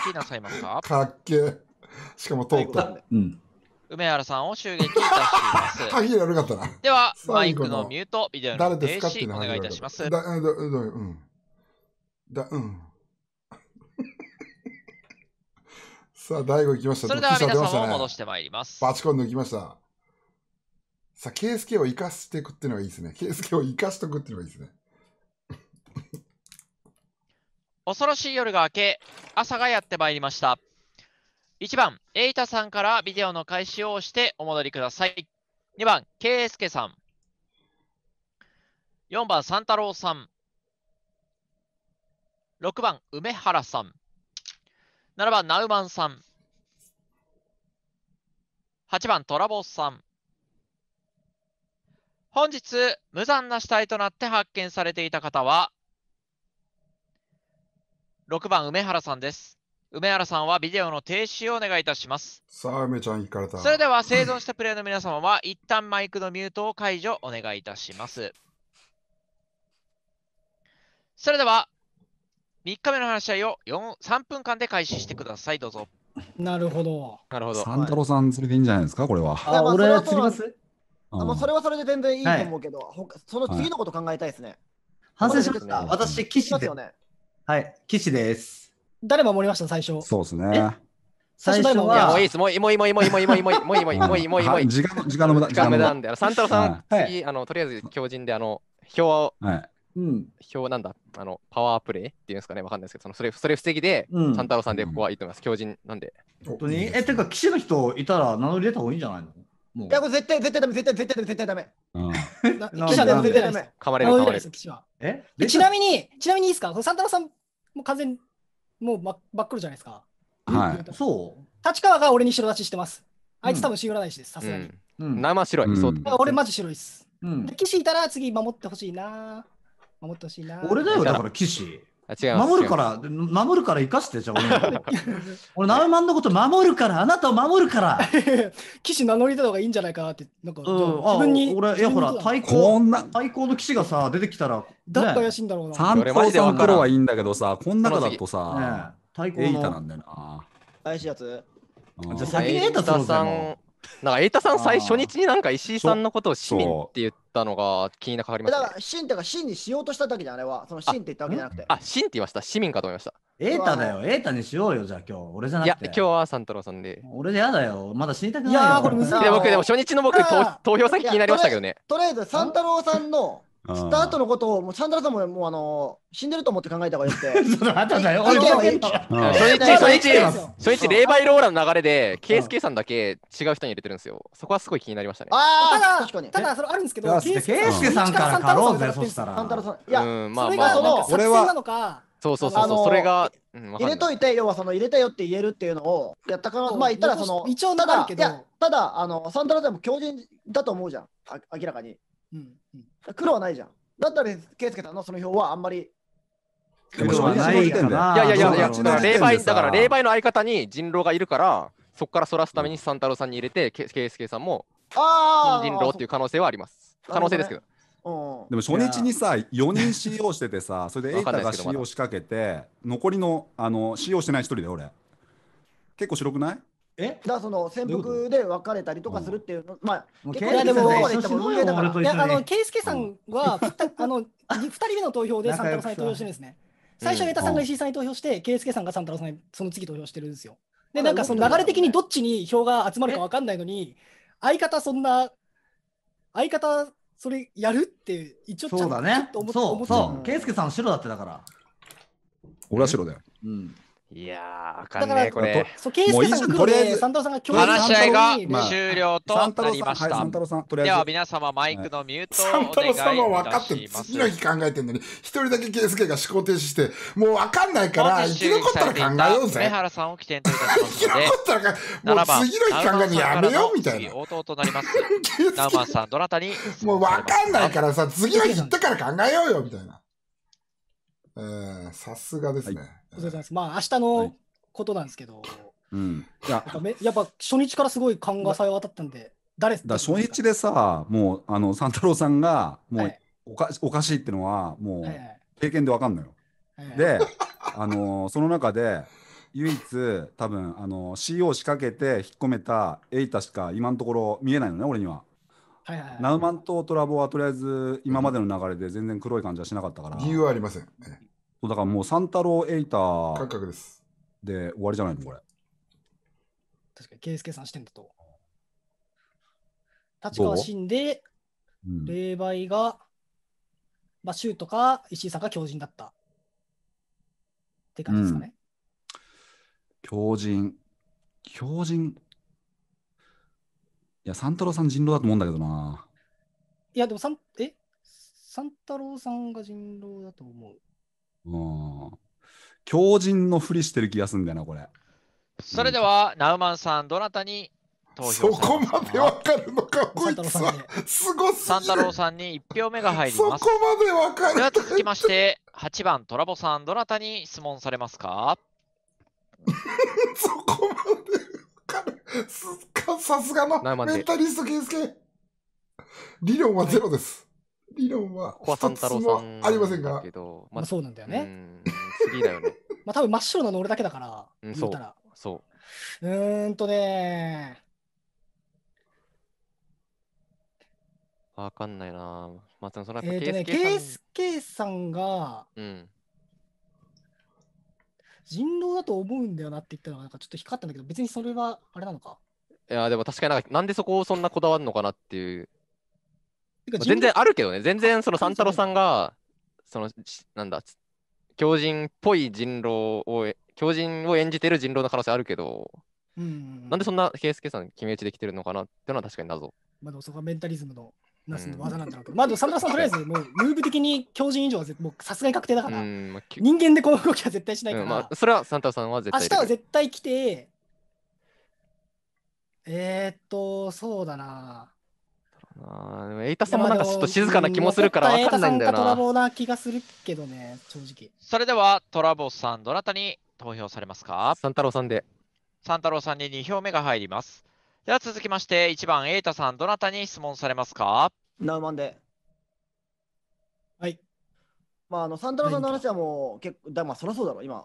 Speaker 1: を襲撃なさいますか
Speaker 2: かっけしかも通った。うん。
Speaker 1: 梅原さんを襲撃いたします。かったな。では、マイクのミュート、ビデオの停
Speaker 2: 止お願いいたします。だ、だ、だ、うん。だ、うん。さあ、大悟行きました。それでは皆さんを戻してまいります。バチコン抜きました。さあ、ケースケを生かしていくっていうのがいいですね。ケースケを生かしておくっていうのがいいですね。
Speaker 1: 恐ろしい夜が明け、朝がやってまいりました。1番、エイタさんからビデオの開始を押してお戻りください。2番、ケイスケさん。4番、三太郎さん。6番、梅原さん。7番、ナウマンさん。8番、トラボスさん。本日、無残な死体となって発見されていた方は、6番、梅原さんです。梅原さんはビデオの停止をお願いいたします。
Speaker 2: さあ、梅ちゃん、行かれた。それ
Speaker 1: では、生存したプレイヤーの皆様は、一旦マイクのミュートを解除お願いいたします。それでは、3日目の話し合いを3分間で開始してください、どうぞ。
Speaker 12: なるほど。なるほど。三太郎
Speaker 8: さん連れていいんじゃないですか、これは。あ、俺は釣
Speaker 5: ります
Speaker 1: あもうそれはそれで全然いいと思うけど、はい、その次
Speaker 8: の
Speaker 5: こと考えたいですね。はい、反省しました。私、騎士ですよね。
Speaker 8: はい、岸です。
Speaker 12: 誰守りました最初。そうですね。最初はもういいです。
Speaker 9: もういいもういいもういいもういいもういいもういいもういいもういいもういいもういいもういい。時間時間の無駄。時間無駄なんで。三太郎さん次あのとりあえず強靭であの表を。はい。うん、表なんだあのパワープレイっていうんですかねわかんないですけどそのそれそれ防ぎで、うん、三太郎さんでここはいいと思います強靭なんで
Speaker 6: 本当にえっていうか騎士の人いたら名乗り出た方がいいんじゃないのも
Speaker 5: う。いや、これ絶対、絶対ダメ、絶対、絶対、絶対ダメ。
Speaker 6: う
Speaker 12: ん。記者でも絶対ダメ。噛まれる、噛まれる。記
Speaker 6: 者えちな
Speaker 12: みに、ちなみにいいですかこれ、サンタナさん、もう完全もうま真っ黒じゃないですか。
Speaker 6: はい。
Speaker 9: そ
Speaker 12: う。立川が俺に白立ちしてます。あいつ多分しぐらないしです、さすがに。
Speaker 9: うん。生白い。そう。
Speaker 12: 俺マジ白いです。うん。騎士いたら次守ってほしいな。守ってほしいな。俺だ
Speaker 6: よ、だから騎士。守るから、守るから生かして、じゃあ俺。俺、ナウマンのこと守るから、あなたを守るから。
Speaker 12: 騎士名乗りた方がいいんじゃないかなって、なんか、うん、自分に。俺、いや、ほら、対抗、
Speaker 8: 対抗の騎士がさ、出てきたら、だっ怪
Speaker 5: しいんだろ
Speaker 12: うな。三
Speaker 8: 分かるはいいんだけどさ、こん中だとさ、
Speaker 5: 対抗の。エイタな
Speaker 9: ん
Speaker 8: だよな。
Speaker 5: 怪しいやつ。
Speaker 9: じゃあ先にエイタさん。なんか瑛太さん最初日になんか石井さんのことを市民って言ったのが気にかかりました、ね、だ
Speaker 5: からシンってかシンにしようとした時にあれはそのシンって言ったわけじゃなくて
Speaker 9: あシンって言いました市民かと思いましたエイタだよ、エイタにしようよ、じゃあ今日。俺じゃなくて。いや、今日は三太郎さんで。俺でやだよ、まだ死にたくないよ。いや、これ難しい。僕、でも初日の僕、投票先気になりましたけどね。
Speaker 5: とりあえず、三太郎さんのスタートのことを、もうサンダラさんももうあの死んでると思って考えた方がよくて。そのあ後だ よ、俺も。初日、
Speaker 9: 初日、初日、霊媒ローラの流れで、KSK さんだけ違う人に入れてるんですよ。そこはすごい気になりましたね。
Speaker 5: ああ、ただ、ただ、それあるんですけど、KSK さんからかろさん
Speaker 9: そしたら。サンタラ
Speaker 5: さん。いや、まあまあ、その、俺は。
Speaker 9: そうそうそう、あのそれが。うん、
Speaker 5: 入れといて、要はその入れたよって言えるっていうのをやったかなまあ言ったらその、一応ただ、ただ、あの、サンタラさんも狂人だと思うじゃん、明らかに。うん苦労はないじゃん。だったら、圭介さんのその表はあんまり。
Speaker 10: 苦はないかな。いやいやいや、だか霊媒だから霊媒
Speaker 9: の相方に人狼がいるから、そこからそらすために三太郎さんに入れて、圭介さんも
Speaker 10: 人狼っ
Speaker 4: て
Speaker 9: いう可能性はあります。
Speaker 10: 可能性ですけ
Speaker 4: ど。でも
Speaker 10: 初日
Speaker 8: にさ4人使用しててさそれでエイタが使用仕掛けて残りのあの使用してない一人で俺結構白くない
Speaker 5: えだその潜伏で別れたりとかするっていうの、まあ、
Speaker 12: 結構やでも、いやあの圭
Speaker 5: 介さんは、
Speaker 12: あの2人目の投票で三太郎さんに投票してるんですね。最初、江田さんが石井さんに投票して、圭介さんが三太郎さんにその次投票してるんですよ。で、なんかその流れ的にどっちに票が集まるか分かんないのに、相方、そんな、相方、それやるって一応ちょ
Speaker 6: っと思ってそうだそう、圭介さん白だってだから。
Speaker 8: 俺は白だよ。うん。
Speaker 1: いやー、あかんね、これ。そう、ケイスケさんが来るで、サ
Speaker 8: ンタロさんが今日話し合いが
Speaker 1: 終了となりました。では、皆様、マイクのミュートをお願いします。サンタロさんは分かってる。次
Speaker 2: の日考えてるのに、一人だけケイスケが思考停止して、もう分かんないから、生き残ったら考えようぜ。原さんを起点といたしますので、生き残っ
Speaker 1: たらもう次の日考えにやめようみたいな。応答となります。ナウマンさん、どなたに
Speaker 2: もう分かんないからさ、次の日行ってから考えようよみたいな。えー、さすがですね。ございます。ま
Speaker 12: あ、明日のことなんですけど、はい、
Speaker 8: うん、や
Speaker 12: やっぱ初日からすごい勘がさえ渡ったんで、
Speaker 8: 誰だ初日でさ、もう、あの、三太郎さんが、もうおか、はい、おかしいってのは、もう、経験でわかんのよ。はいはい、で、あのー、その中で、唯一多分あの CO を仕掛けて引っ込めたエイタしか今のところ見えないのね俺には。はいはいナウマンとトラボはとりあえず今までの流れで全然黒い感じはしなかったから理由はありません、ね、だからもう三太郎エイター感覚ですで終わりじゃないの
Speaker 12: これ確かに圭介さんしてんだと立川死んで、うん、霊媒が、まあ、シュートか石井さんが強人だったっ
Speaker 10: て感じですかね、
Speaker 8: うん、強人。強人。いや、三太郎さん人狼だと思うんだけどな。
Speaker 12: いや、でも、え三
Speaker 1: 太郎さんが人狼だと思う。
Speaker 8: うん。狂人のふりしてる気がすんだよな、これ。
Speaker 1: それでは、ナウマンさん、どなたに
Speaker 8: 投票そこ
Speaker 2: までわかるのか、こいつは。すご
Speaker 1: すタロウさんに1票目が入ります。そこまでわかる。では続きまして、8番、トラボさん、どなたに質問されますか そこ
Speaker 2: までわかる。さすがのメンタリスト、ケイスケ。理論はゼロです。理論は一つもありませんが。まあ、そうなんだよね。次だよね。
Speaker 12: まあ多分真っ白なの俺だけだか
Speaker 9: ら、うん、言うたら。そ
Speaker 12: う。うーんとね
Speaker 9: わかんないなまあ、そのえっ、ー、ス
Speaker 12: ケースさんが、うん、人狼だと思うんだよなって言ったのが、なんかちょっと光ったんだけど、別にそれはあれなのか。
Speaker 9: いや、でも確かになんか、なんでそこをそんなこだわるのかなっていう全然あるけどね、全然その三太郎さんが、その、なんだ、狂人っぽい人狼を、狂人を演じてる人狼の可能性あるけど、うんうんん、なんでそんな圭介さん決め打ちできてるのかなっていうのは確かに謎。
Speaker 12: まあ、そこはメンタリズムのなすの技なんだろうけど、うん、まあ三太郎さんとりあえず もうムーブ的に強人以上はもうさすがに確定だから、人間でこの動きは絶対しないから、うん、ま
Speaker 9: あ、それは三太郎さんは絶対明日は
Speaker 12: 絶対来てえー、っとそうだな
Speaker 9: あでもエイタさんもなんかちょっと静かな気もするから分かんないん
Speaker 12: だよな。トラボな気がするけどね、正直。
Speaker 1: それではトラボさん、どなたに投票されますかタロ郎さんで。タロ郎さんに2票目が入ります。では続きまして1番エイタさん、どなたに質問されますかナウマンで。
Speaker 5: はい。まあ、あの、タロ郎さんの話はもう結構、だまあ、そりゃそうだろ、今。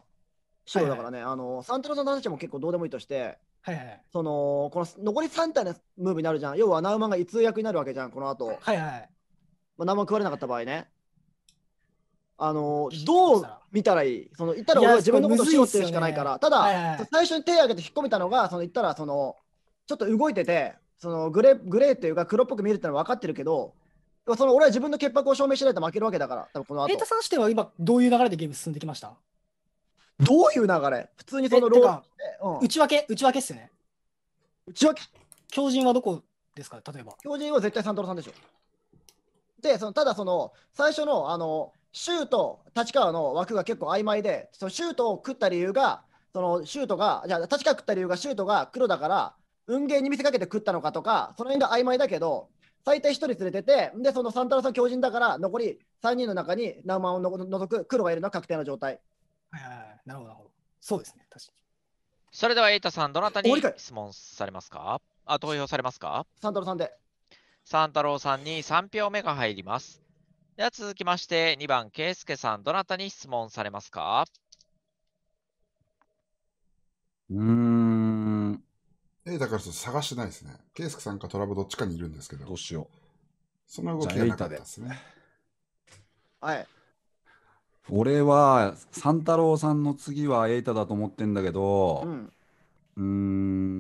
Speaker 5: そうだからね、はいはい、あの、三さんの話はもう結構どうでもいいとして、はいはい、そのこの残り3体のムーーになるじゃん要はナウマンが胃痛役になるわけじゃんこの後はいはい、まあ、ナウマン食われなかった場合ねあのどう見たらいいその言ったら俺は自分のことしようっていうしかないから、ね、ただ、はいはい、最初に手を挙げて引っ込めたのがその言ったらそのちょっと動いててそのグレグレーっていうか黒っぽく見えるってのは分かってるけどその俺は自分の潔白を証明しないと負けるわけだから多分この後エータさんとしては今どういう流れでゲーム進んできましたどういう流れ普通にそのローンうん、内訳、内訳っすよね。内訳強人はどこですか、例えば。強人は絶対サントロさんでしょ。で、そのただその、最初の、あの、シュート、立川の枠が結構曖昧で、そのシュートを食った理由が、そのシュートが、じゃあ、立川食った理由がシュートが黒だから、運ゲーに見せかけて食ったのかとか、その辺が曖昧だけど、最低1人連れてて、で、そのサンタロさん強人だから、残り3人の中に何万を除く黒がいるのは確定の状態。
Speaker 1: はいはい、なるほど、なるほど。そうですね、確かに。それでは、イ太さん、どなたに質問されますかあ、投票されますか三太郎さんで。三太郎さんに3票目が入ります。では続きまして、2番、スケさん、どなたに質問されますか
Speaker 2: うん。えイだから探してないですね。スケさんかトラブどっちかにいるんですけど。どうしよう。その動きがなかったですね。
Speaker 6: はい。
Speaker 8: 俺は三太郎さんの次は瑛太だと思ってんだけど、うん、う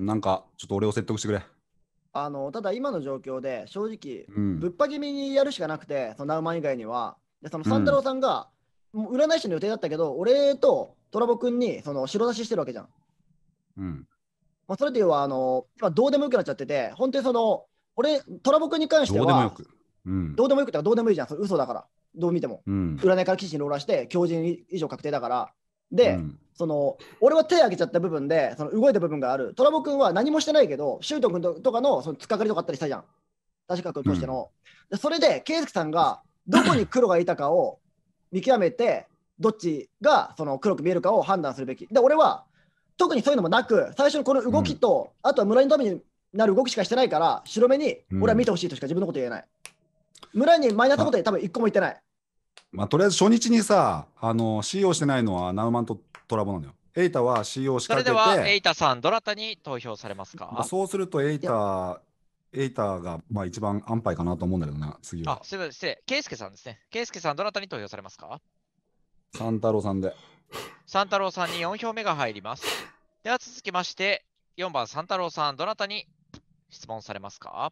Speaker 8: んなんかちょっと俺を説得してくれ。
Speaker 5: あのただ今の状況で正直、うん、ぶっぱ気味にやるしかなくてそのナウマン以外にはでその三太郎さんが、うん、もう占い師の予定だったけど俺とトラボ君にその白出ししてるわけじゃん。うんまあ、それではあの今どうでもよくなっちゃってて本当にその俺トラボ君に関してはどうでもよ
Speaker 10: くど
Speaker 5: うでもよくてどうでもいいじゃん、それ嘘だから、どう見ても。うん、占いから記事にローラして、強靭以上確定だから。で、うん、その俺は手挙げちゃった部分で、その動いた部分がある。トラボ君は何もしてないけど、シュート君とかのそのつっかかりとかあったりしたじゃん。確か君としての。でそれで、圭介さんがどこに黒がいたかを見極めて、どっちがその黒く見えるかを判断するべき。で、俺は特にそういうのもなく、最初のこの動きと、あとは村のためになる動きしかしてないから、白目に俺は見てほしいとしか自分のこと言えない。村にマイナーなことで多分一個も言ってない。
Speaker 8: まあ、とりあえず初日にさ、あの、CO してないのはナウマンとトラボなのよ。エイタは CO しかけてそれでは、エ
Speaker 1: イタさん、どなたに投票されますか
Speaker 8: そうすると、エイタ、エイタが、まあ、一番安牌かなと思うんだけどな、次
Speaker 1: は。あ、すみません、ケイスケさんですね。ケイスケさん、どなたに投票されますか
Speaker 8: 三太郎さんで。
Speaker 1: 三太郎さんに4票目が入ります。では続きまして、4番三太郎さん、どなたに質問されますか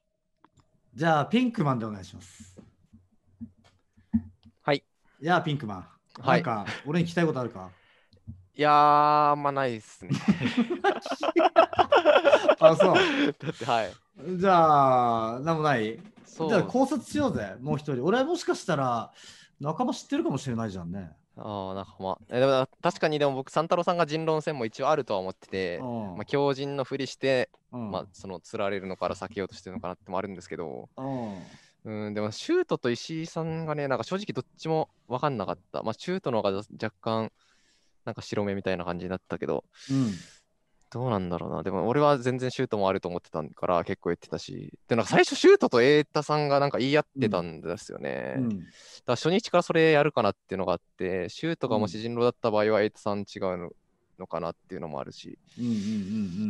Speaker 6: じゃあ、ピンクマンでお願いします。はい。じゃあ、ピンクマン。はい、なんか、俺に聞きたいことあるかいやー、あ
Speaker 9: んまないっすね。あ、そう。だって、はい。
Speaker 6: じゃあ、なんもないそうじゃあ考察しようぜ、もう一人。俺もしかしたら仲間知ってるかもしれないじゃんね。
Speaker 9: ああ、なんかまあ、でも確かにでも僕、三太郎さんが人狼戦も一応あるとは思ってて、んまあ、強人のふりして、まあ、その、釣られるのから避けようとしてるのかなってもあるんですけど、うん、うんでも、シュートと石井さんがね、なんか正直どっちも分かんなかった。まあ、シュートの方が若干、なんか白目みたいな感じになったけど、うんどうなんだろうな。でも俺は全然シュートもあると思ってたから結構言ってたし。で、なんか最初シュートと瑛太さんがなんか言い合ってたんですよね。うんうん、だから初日からそれやるかなっていうのがあって、シュートがもし人狼だった場合は瑛太さん違うのかなっていうのもあるし。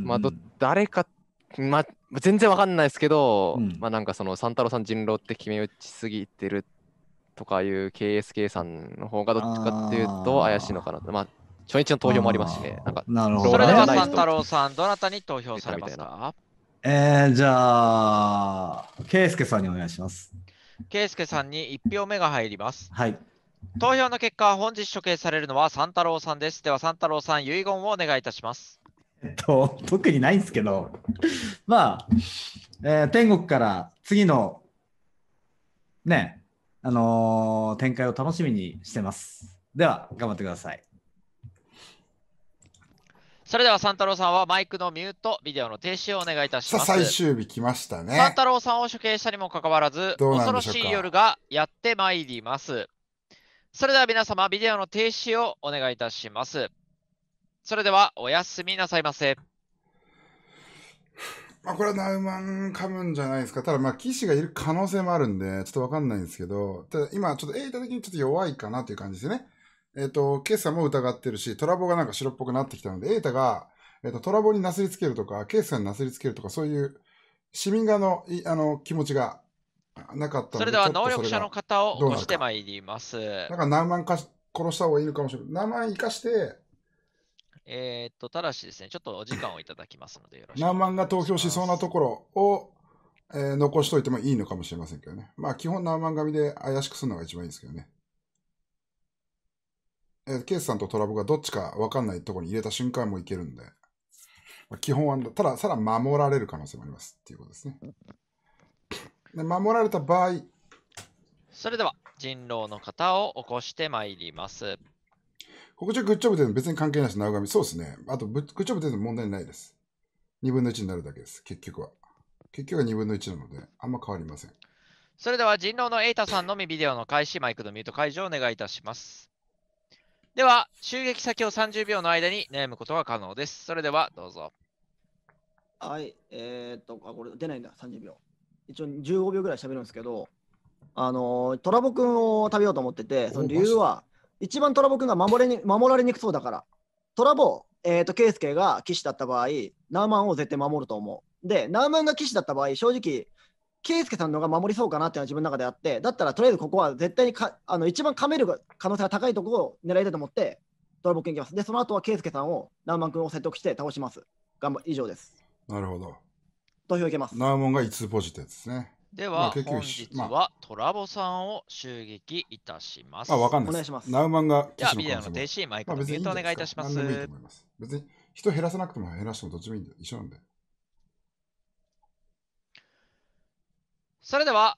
Speaker 9: まあど、誰か、まあ、全然わかんないですけど、うん、まあなんかその三太郎さん人狼って決め打ちすぎてるとかいう KSK さんの方がどっちかっていうと怪しいのかなと。まあ初日の投票もありますしね。な
Speaker 6: んかなるほど、そ
Speaker 1: れでは三太郎さん、どなたに投票されますか
Speaker 6: えー、じゃあ、スケさんにお願いします。
Speaker 1: スケさんに1票目が入ります。はい。投票の結果、本日処刑されるのは三太郎さんです。では、三太郎さん、遺言をお願いいたします。
Speaker 6: えっと、特にないんですけど、まあ、えー、天国から次の、ね、あのー、展開を楽しみにしてます。では、頑張ってください。
Speaker 1: それでは三太郎さんはマイクのミュート、ビデオの停止をお願いいたします。最終
Speaker 2: 日来ましたね。三
Speaker 1: 太郎さんを処刑したにもかかわらず、恐ろしい夜がやってまいります。それでは皆様、ビデオの停止をお願いいたします。それではおやすみなさいませ。
Speaker 2: まあ、これはナウマンかむんじゃないですか。ただ、まあ、騎士がいる可能性もあるんで、ちょっとわかんないんですけど、ただ、今、ちょっとエータ的にちょっと弱いかなという感じですね。えっ、ー、と、ケイさんも疑ってるし、トラボがなんか白っぽくなってきたので、エータが、えっ、ー、と、トラボになすりつけるとか、ケイさんになすりつけるとか、そういう市民側のいあの気持ちがなかったので、それでは能力者の方を起こし
Speaker 1: てまいります。なんか
Speaker 2: 何万か殺した方がいいのかもしれない。何万生かして、
Speaker 1: えー、っと、ただしですね、ちょっとお時間をいただきますのでよ
Speaker 2: ろしく。何万が投票しそうなところを、えー、残しといてもいいのかもしれませんけどね。まあ、基本何万紙で怪しくするのが一番いいですけどね。えケースさんとトラブがどっちか分かんないとこに入れた瞬間もいけるんで、まあ、基本は、ただ、さら守られる可能性もありますっていうことですね。で守られた場合。
Speaker 1: それでは、人狼の方を起こしてまいります。
Speaker 2: ここじゃグッジョブで別に関係ないし、長髪。そうですね。あと、グッジョブで問題ないです。2分の1になるだけです、結局は。結局は2分の1なので、あんま変わりません。
Speaker 1: それでは人狼のエイタさんのみビデオの開始、マイクのミュート解除をお願いいたします。では、襲撃先を30秒の間に悩むことが可能です。それでは、どうぞ。
Speaker 5: はい、えー、っと、あ、これ出ないんだ、30秒。一応15秒ぐらい喋るんですけど、あのトラボくんを食べようと思ってて、その理由は、一番トラボくんが守れに守られにくそうだから、トラボ、えー、っと、ケイスケが騎士だった場合、ナーマンを絶対守ると思う。で、ナーマンが騎士だった場合、正直、圭介さんのが守りそうかなっていうのは自分の中であってだったらとりあえずここは絶対にかあの一番かめる可能性が高いところを狙いたいと思ってドラボックに行きますでその後は圭介さんをナウマン君を説得して倒します頑張以上です
Speaker 2: なるほど投票いけますナウマンが5ポジティブですねでは、まあ、本日
Speaker 1: は、トラボさんを襲撃いたします。まあ、わかんないです。お願いします。ナウマンが、じゃあ、ビデオの停止、マイクのミュートお願いいたします。
Speaker 2: 別に人減らさなくても減らしてもどっちもいいんで、一緒なんで。
Speaker 1: それでは、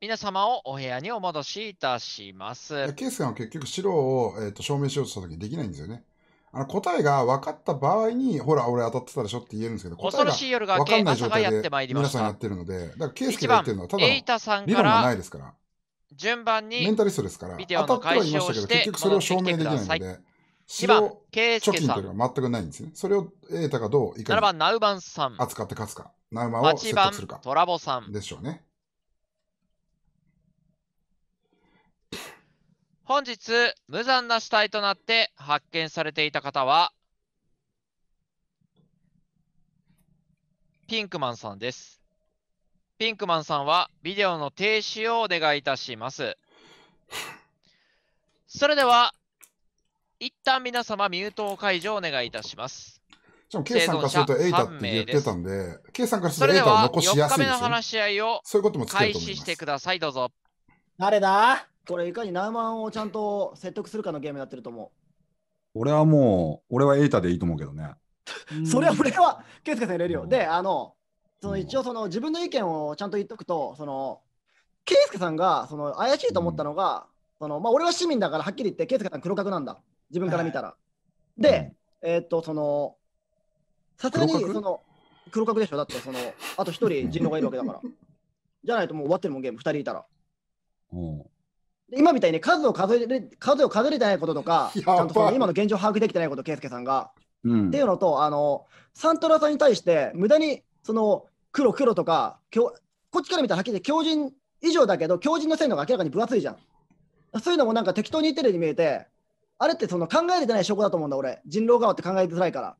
Speaker 1: 皆様をお部屋にお戻しいたします。
Speaker 2: ケースさんは結局白を、えーと、証明しようとした時にできないんですよね。あの答えが分かった場合に、ほら、俺当たってたでしょって言えるんですけど、恐ろしい夜が明け、朝がやってまいりました。皆さんやってるので、だから、ケースが言ってるのは、ただの理論がないですから。
Speaker 1: 順番に、メンタリストですから、当たってはいましたけど、結局それを証明できない
Speaker 2: ので、白、貯金というのは全くないんですね。それをエイタがどういかに扱って勝つか。ナウマを説得するか。トラボさん。でしょうね。
Speaker 1: 本日、無残な死体となって発見されていた方は、ピンクマンさんです。ピンクマンさんはビデオの停止をお願いいたします。それでは、一旦皆様ミュート解除をお願いいたします。しかも K さんからするとエイタって言ってた
Speaker 2: んで、K さんからするとエイタを残しやすいですよ、ね。それでは4日目の話し
Speaker 1: 合いをそういうことも開始してください、どうぞ。
Speaker 5: 誰だこれいかにナウマンをちゃんと説得するかのゲームになってると思う。
Speaker 2: 俺
Speaker 8: はもう、俺はエイタでいいと思うけどね。
Speaker 5: それは俺は、ケイスケさん入れるよ。で、あの、その一応その自分の意見をちゃんと言っとくと、その、ケイスケさんがその怪しいと思ったのが、うん、そのまあ、俺は市民だからはっきり言って、ケイスケさん黒角なんだ。自分から見たら。で、えー、っと、その、さすがにその黒角でしょだってそのあと一人人狼がいるわけだから じゃないともう終わってるもんゲーム2人いたら今みたいに数を数えれ数を数えてないこととかちゃんとその今の現状把握できてないこと圭介さんが、うん、っていうのとあのサントラさんに対して無駄にその黒黒とかこっちから見たらはっきり強靭以上だけど強靭の線のが明らかに分厚いじゃんそういうのもなんか適当に言ってるように見えてあれってその考えてない証拠だと思うんだ俺人狼側って考えづらいから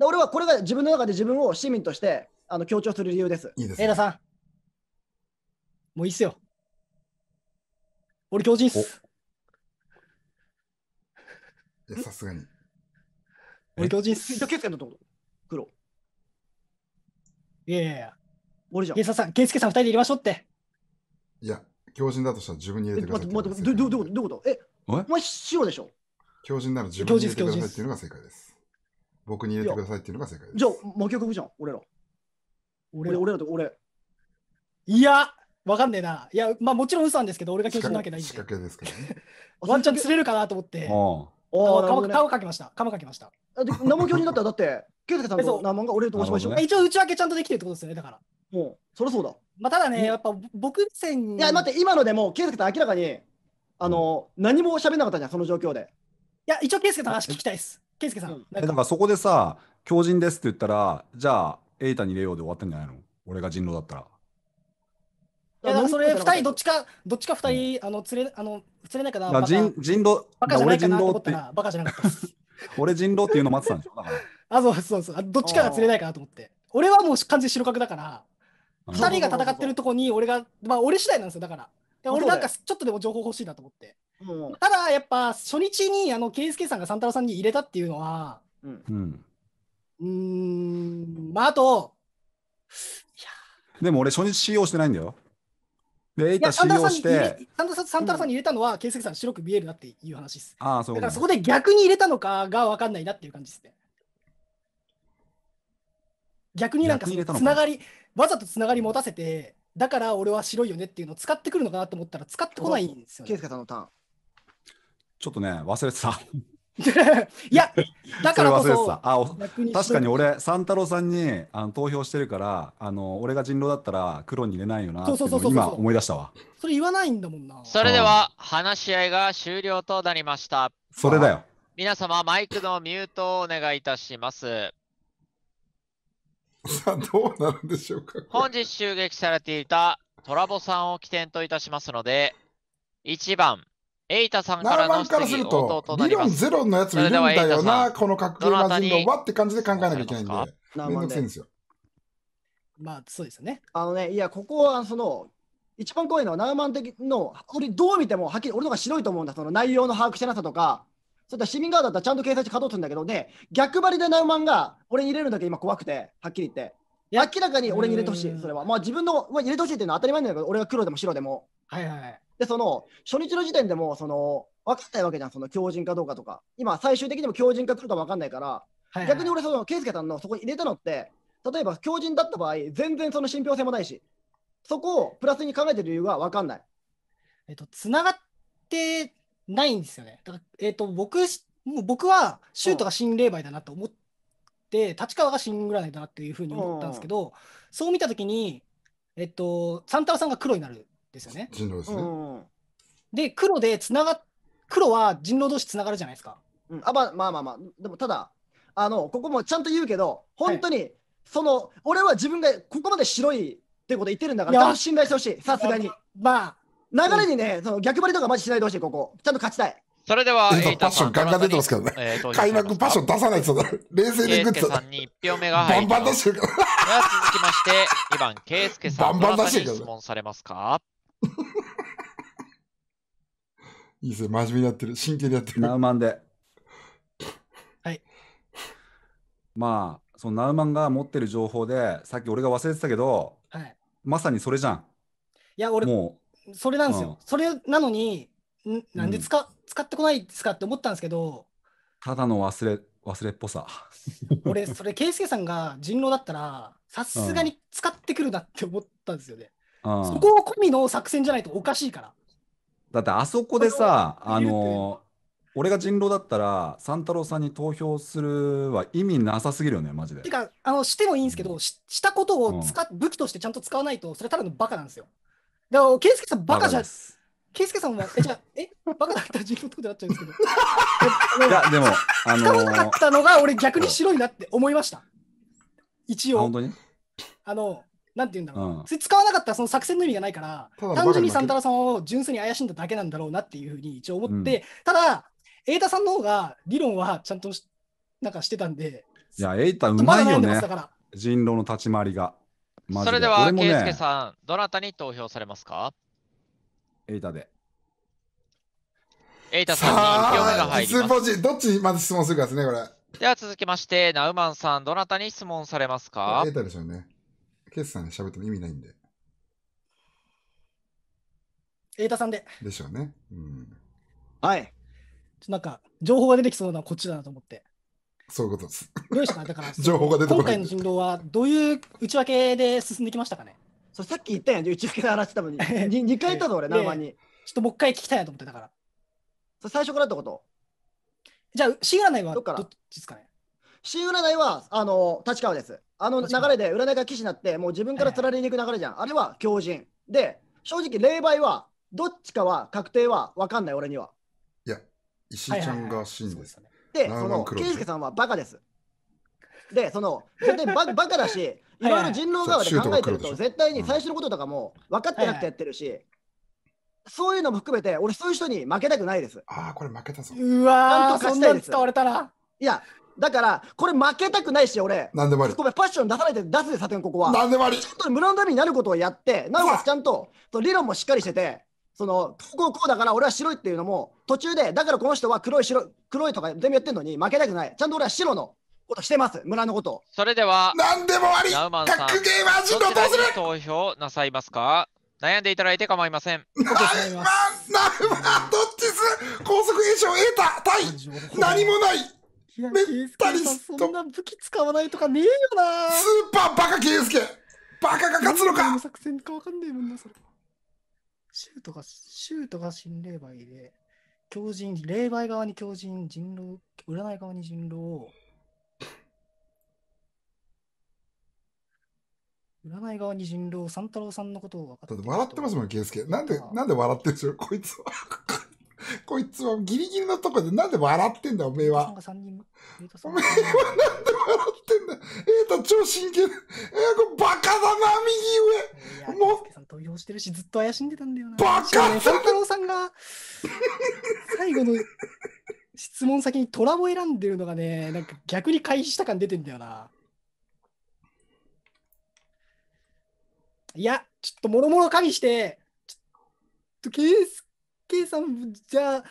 Speaker 5: 俺はこれが自分の中で自分を市民としてあの強調する理由です。いいです、ね。えさん、もういいっすよ。俺、教人っす。い
Speaker 4: や、さ
Speaker 2: すがに。俺、教
Speaker 12: 人っす。ケスケのとこ黒。いやいやいや。俺じゃん。ケイさん、ケスケさん二人で入れましょうって。
Speaker 2: いや、強人だとしたら自分に入れてくださいっ
Speaker 5: て。待って、どういうことえ、お前白でしょ
Speaker 2: 強人なら自分に入れてくださいっていうのが正解です。僕に入れてくださいっていうのが正解で
Speaker 5: す。じゃあ、魔曲部じゃん、俺ら。
Speaker 12: 俺ら、俺らと俺。いや、わかんねえな。いや、まあもちろん嘘なんですけど、俺が教授なわけないんで。
Speaker 2: 仕掛けですからね。
Speaker 12: ワンチャン釣れるかなと思って。ああ、顔かけました。顔かけました。生教授だったら、だって、ケイスケさんの名前
Speaker 2: が俺と申しましょう。一応、内
Speaker 12: 訳
Speaker 5: ちゃんとできてるってことですよね、だから。もう、そりゃそうだ。まあ、ただね、やっぱ僕線いや、待って、今のでも、ケイスケさん明らかに、あの、何も喋んなかったじゃん、その状況で。いや、一応、ケイスケさん話聞きたいです。ケイスケさん。
Speaker 12: えな
Speaker 8: んかそこでさ、強人ですって言ったら、じゃあ、エイタに入れようで終わったんじゃないの俺が人狼だったら。
Speaker 12: いやそれ二人どっちかどっちか二人、あの連れあの連れないかな。バカ人
Speaker 8: 人狼バカじゃないかなと思ったらバカじゃなかった 俺人狼っていうの待ってたんでしょ
Speaker 12: あそうそうそう。どっちかが連れないかなと思って。俺はもう完全白角だから。二人が戦ってるとこに俺が、まあ俺次第なんですよだから。俺なんかちょっとでも情報欲しいなと思って。うん、ただやっぱ初日にあの圭介さんがンタラさんに入れたっていうのは、
Speaker 10: うん、う
Speaker 12: んまああと、
Speaker 8: でも俺初日使用してないんだよ。で、エイタ使用して。
Speaker 12: サンタサンタラさんに入れたのは、圭、う、介、ん、さん白く見えるなっていう話です。
Speaker 8: ああ、そうだからそこ
Speaker 12: で逆に入れたのかが分かんないなっていう感じですね。逆になんかつながり、わざとつながり持たせて、だから俺は白いよねっていうのを使ってくるのかなと思った
Speaker 5: ら使ってこないんですよ、ね。さんのターン。
Speaker 8: ちょっとね、忘れてた。いや、
Speaker 6: だからこそそ
Speaker 8: 確かに俺、三太郎さんにあの投票してるからあの、俺が人狼だったら黒に入れないよなそうそうそう今思い出したわ。
Speaker 1: それ言わ
Speaker 6: ない
Speaker 12: んだ
Speaker 1: もんな。それでは、話し合いが終了となりました。それだよ。皆様、マイクのミュートをお願いいたします。さあ、どうなるんでしょうか。本日襲撃されていたトラボさんを起点といたしますので、1番、エイタさんからの質疑と
Speaker 2: 理論ゼロのやつもいるんだよな、この格闘魔ンのはって感じで考えなきゃいけないんで。めんどくんですよ。
Speaker 5: まあ、そうですね。あのね、いや、ここは、その、一番怖いのは、ナウマン的の、俺、どう見ても、はっきり、俺のが白いと思うんだ、その内容の把握してなさとか、そしたら市民側だったらちゃんと警察に稼働するんだけど、で、逆張りでナウマンが俺に入れるだけ今怖くて、はっきり言って。明らかに俺に入れてほしい、それは。まあ自分の、まあ、入れてほしいっていうのは当たり前なんだけど、俺が黒でも白でも。はいはい。で、その、初日の時点でも、その、分かんないわけじゃん、その強靭かどうかとか。今、最終的にも強靭か黒か分かんないから、はいはい、逆に俺、その、圭介さんのそこに入れたのって、例えば強靭だった場合、全然その信憑性もないし、そこをプラスに考えてる理由が分かんない。えっと、つながってないんですよね。だから、えっ、ー、と、僕、もう僕
Speaker 12: は、シュートが新霊媒だなと思って、立川が新占いだなっていうふうに思ったんですけど、そう見たときに、えっ、ー、と、サンタラさんが黒になるん
Speaker 10: ですよね。人狼ですね。
Speaker 5: で、黒でつなが、黒は人狼同士つながるじゃないですか。うん、あまあまあまあまあ、でもただ、あの、ここもちゃんと言うけど、本当に、はい、その、俺は自分がここまで白いってこと言ってるんだから、信頼してほしい、さすがに。まあ、流れにね、その逆張りとかマジしないでほしい、ここ。ちゃんと勝ちたい。
Speaker 1: それでは、えっと、パッションガンガン出
Speaker 2: てますけどね。えー、開幕パッション出さないと、冷静にグッズ。さんに1票目が入バンバン出してるから。で
Speaker 1: は続きまして、2番、ケイスケさん、バンバン出し質問されますか
Speaker 2: いいですね、真面目にやってる。真剣にやってる。ナウマンで。
Speaker 8: はい。まあ、そのナウマンが持ってる情報で、さっき俺が忘れてたけど、はい、まさにそれじゃん。いや、俺もそれなんですよ。うん
Speaker 12: それなのに、なんで使,、使ってこないですかって思ったんですけど、
Speaker 8: ただの忘れ忘れっぽさ。
Speaker 12: 俺、それ、圭介さんが人狼だったら、さすがに使ってくるなって思ったんですよね。うんそこを込みの作戦じゃないとおかしいから。
Speaker 8: だってあそこでさ、あの俺が人狼だったら、三太郎さんに投票するは意味なさすぎるよね、マジで
Speaker 12: て。か、あのしてもいいんですけど、ししたことを使っ武器としてちゃんと使わないと、それはただのバカなんですよ。だから、ケイスケさんバカじゃん。ケイスケさんも、え、じゃえ、バカだった自分のことになっちゃうんですけ
Speaker 10: ど。いや、でも、
Speaker 8: あのー、使わなかっ
Speaker 12: たのが、俺逆に白いなって思いました。一応。本当にあの、なんて言うんだろう。うん、使わなかったらその作戦の意味がないから、単純にサンタラさんを純粋に怪しんだだけなんだろうなっていうふうに一応思って、うん、ただ、エイタさんの方が理論はちゃんとなんかしてたんで。
Speaker 8: いや、エイタうまいよね。人狼の立ち回りが。それでは、圭介、ね、
Speaker 1: さん、どなたに投票されますか
Speaker 8: エ
Speaker 2: イタで。エ
Speaker 1: イタさんに
Speaker 2: 1票目が入ります。どっちにまず質問するかですね、これ。
Speaker 1: では続きまして、ナウマンさん、どなたに質問されますかエイタ
Speaker 2: でしょうね。ケイさんに喋っても意味ないんで。
Speaker 1: エイ
Speaker 12: タさんで。
Speaker 2: でしょうね。うん、はい。なんか、情報が出てきそうなこっちだなと思って。そういうことです。
Speaker 12: どうでしたかだから、情報が出てこない今回の人狼はどういう内訳で進んできましたかねそさっき言ったやん、打ち明けの話てたのに2回言ったぞ、俺、生に、ちょ
Speaker 5: っともう一回聞きたいなと思ってたから。そ最初からってことじゃあ、C 占いはどっかですかね ?C 占いは、あの、立川です。あの流れで占いが騎士になって、もう自分から釣られに行く流れじゃん。あれは狂人。で、正直、霊媒は、どっちかは確定は分かんない、俺には。
Speaker 2: いや、石井ちゃんが死んです。ね。で、その、圭介
Speaker 5: さんはバカです。で、その、絶対バ バカだし、いろいろ人狼側で考えてると、絶対に最初のこととかも分かってなくてやってるし、そういうのも含めて、俺、そういう人に負けたくないです。
Speaker 2: ああ、これ負けたぞ。うわー、そんなに使われ
Speaker 5: たら。いや、だから、これ負けたくないし、俺。なんでもあり。ごめパッション出されて、出すで、さてここは。なんでもあり。ちょっと無のためになることをやって、なおかつちゃんと、理論もしっかりしてて、そのこうこうだから俺は白いっていうのも途中でだからこの人は黒い白黒いとか全部やってんのに負けたくないちゃんと俺は白のことしてます村のこと
Speaker 1: それでは何でもあり格ゲーマー人どうする投票なさいますか悩んでいただいて構いません。
Speaker 2: ナルマ、ナマ、どっちす高速得た対何もないメッタリストそんな武器
Speaker 4: 使わないとかねえよな
Speaker 2: スーパーバカケイス
Speaker 4: ケバカが勝つのか作戦かわかんねえもんな、それ。シュートが、
Speaker 12: ートが心霊媒で、狂人、霊媒側に狂人、人狼、占い側に人狼占い側に人狼、三太郎さんのことを分かって。
Speaker 2: だって笑ってますもん、ケースケ。なんで、なんで笑ってるんですよ、こいつは。こいつはギリギリのとこでなんで笑ってんだ、おめえは。おめえはなんで笑ってんだ。えーと、超真剣。えー、バカだな、右上。もう。さん動
Speaker 12: 揺してるし、ずっと怪しんでたんだよな。バカだ、ね、太郎さんが、最後の質問先にトラを選んでるのがね、なんか逆に回避した感出てんだよな。いや、ちょっともろもろ加味して、ちょっとケース介さん、じゃあ、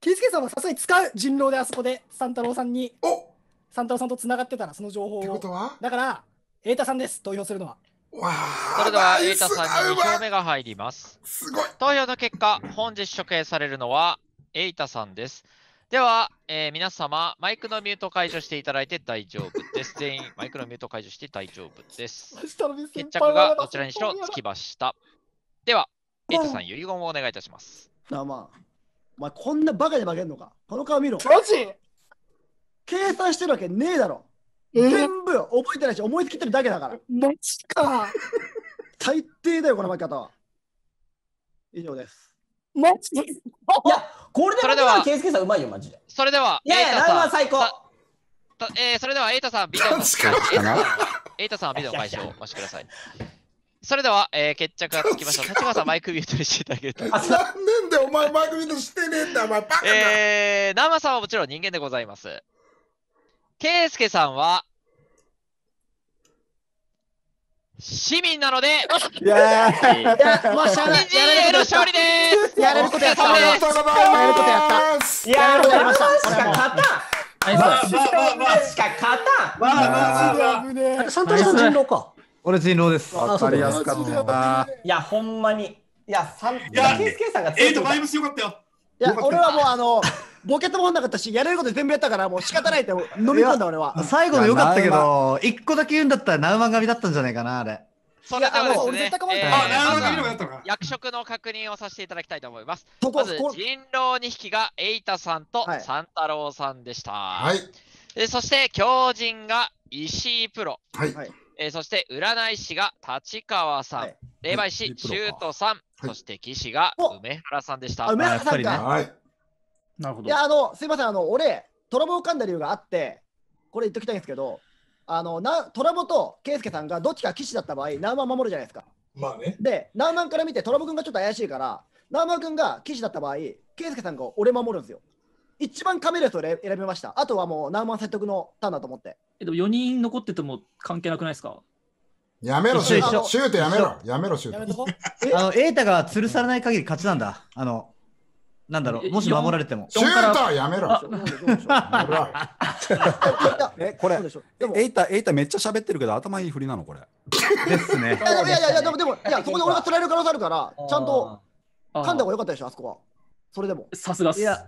Speaker 12: 圭介さんはさすがに使う人狼であそこで、三太郎さんに、お三太郎さんと繋がってたら、その情報を。ってことはだから、瑛タさんです、投票
Speaker 1: するのは。わそれでは、瑛タさんに2票目が入ります。すごい投票の結果、本日処刑されるのは、瑛タさんです。では、えー、皆様、マイクのミュート解除していただいて大丈夫です。全員、マイクのミュート解除して大丈夫です。決着がどちらにしろつきました。では、エイタさん、遺言をお願いいたします。
Speaker 5: なまあ、お前こんなバカに負けんのか。この顔見ろ。マジ計算してるわけねえだろ。えー、全部覚えてないし、思いつきてるだけだから。マジか。大抵だよ、この負け方は。以上です。マジいや、これでそれでは、ケイスケさんうまいよ、マジで。
Speaker 1: それでは、いやいや、ライは最高。えー、それでは、エイタさん、ビデオのエイタさんはビデオの開始をお待ちください。それでは、えー、決着がつきました。立川さん、マイクビュートにしていただけると。なんお前番組のしてねえんだ、お前バカだ。えー、ナマさんはもちろん人間でございます。ケイスケさんは、市民なので、いやー、いやもうしゃあない。やれる勝利です。やれることやった。やれることやった。やれることやりました。勝った。
Speaker 6: ナ
Speaker 3: イス。しか勝たん。わあ、マジで。サンタさん人狼
Speaker 7: か。
Speaker 6: 俺人狼です。わかりやすかった。
Speaker 5: いや、ほんまに。いや、三いやケスケさんがい。えと、バイブスよかったよ。いや、俺はもうあの、ボケとトもんなかったし、やれること全部やったから、もう仕方ないって飲み込んだ俺は。最後
Speaker 6: のよかったけど、一個だけ言うんだったら、ナウマンだったんじゃないか
Speaker 1: な、あれ。それではたすね、役職の確認をさせていただきたいと思います。まず、人狼2匹がエイタさんと三太郎さんでした。はい、そして、狂人が石井プロ。はい、えそして、占い師が立川さん。霊媒師、シュートさん。そして岸が梅原さんでした。梅原さんか。はい。なるほど。いや、あ
Speaker 5: の、すいません、あの、俺、トラボを噛んだ理由があって、これ言っときたいんですけど、あの、なトラボと圭介さんがどっちか騎士だった場合、ナウマン守るじゃないですか。まあね。で、ナウマンから見て、トラボ君がちょっと怪しいから、ナウマン君が騎士だった場合、圭介さんが俺守るんですよ。一番カメレスを選びました。あとはもう、ナウマン説得のターンだと思って。
Speaker 11: えでも4人残ってても関係なくないですか
Speaker 6: やめろ、シュート。シュートやめろ。やめろ、シュート。あの、エータが吊るされない限り勝ちなんだ。あの、な
Speaker 2: んだろう、もし守られても。シュートやめろ。
Speaker 8: え、これ、エイタ、エイタめっちゃ喋ってるけど、頭いい振りなの、これ。
Speaker 7: ですね。いやいや
Speaker 5: いや、でも、でも、いや、そこで俺が釣られる可能性あるから、ちゃんと噛んだ方が良かったでしょ、あそこは。それでも。さすがっす。いや、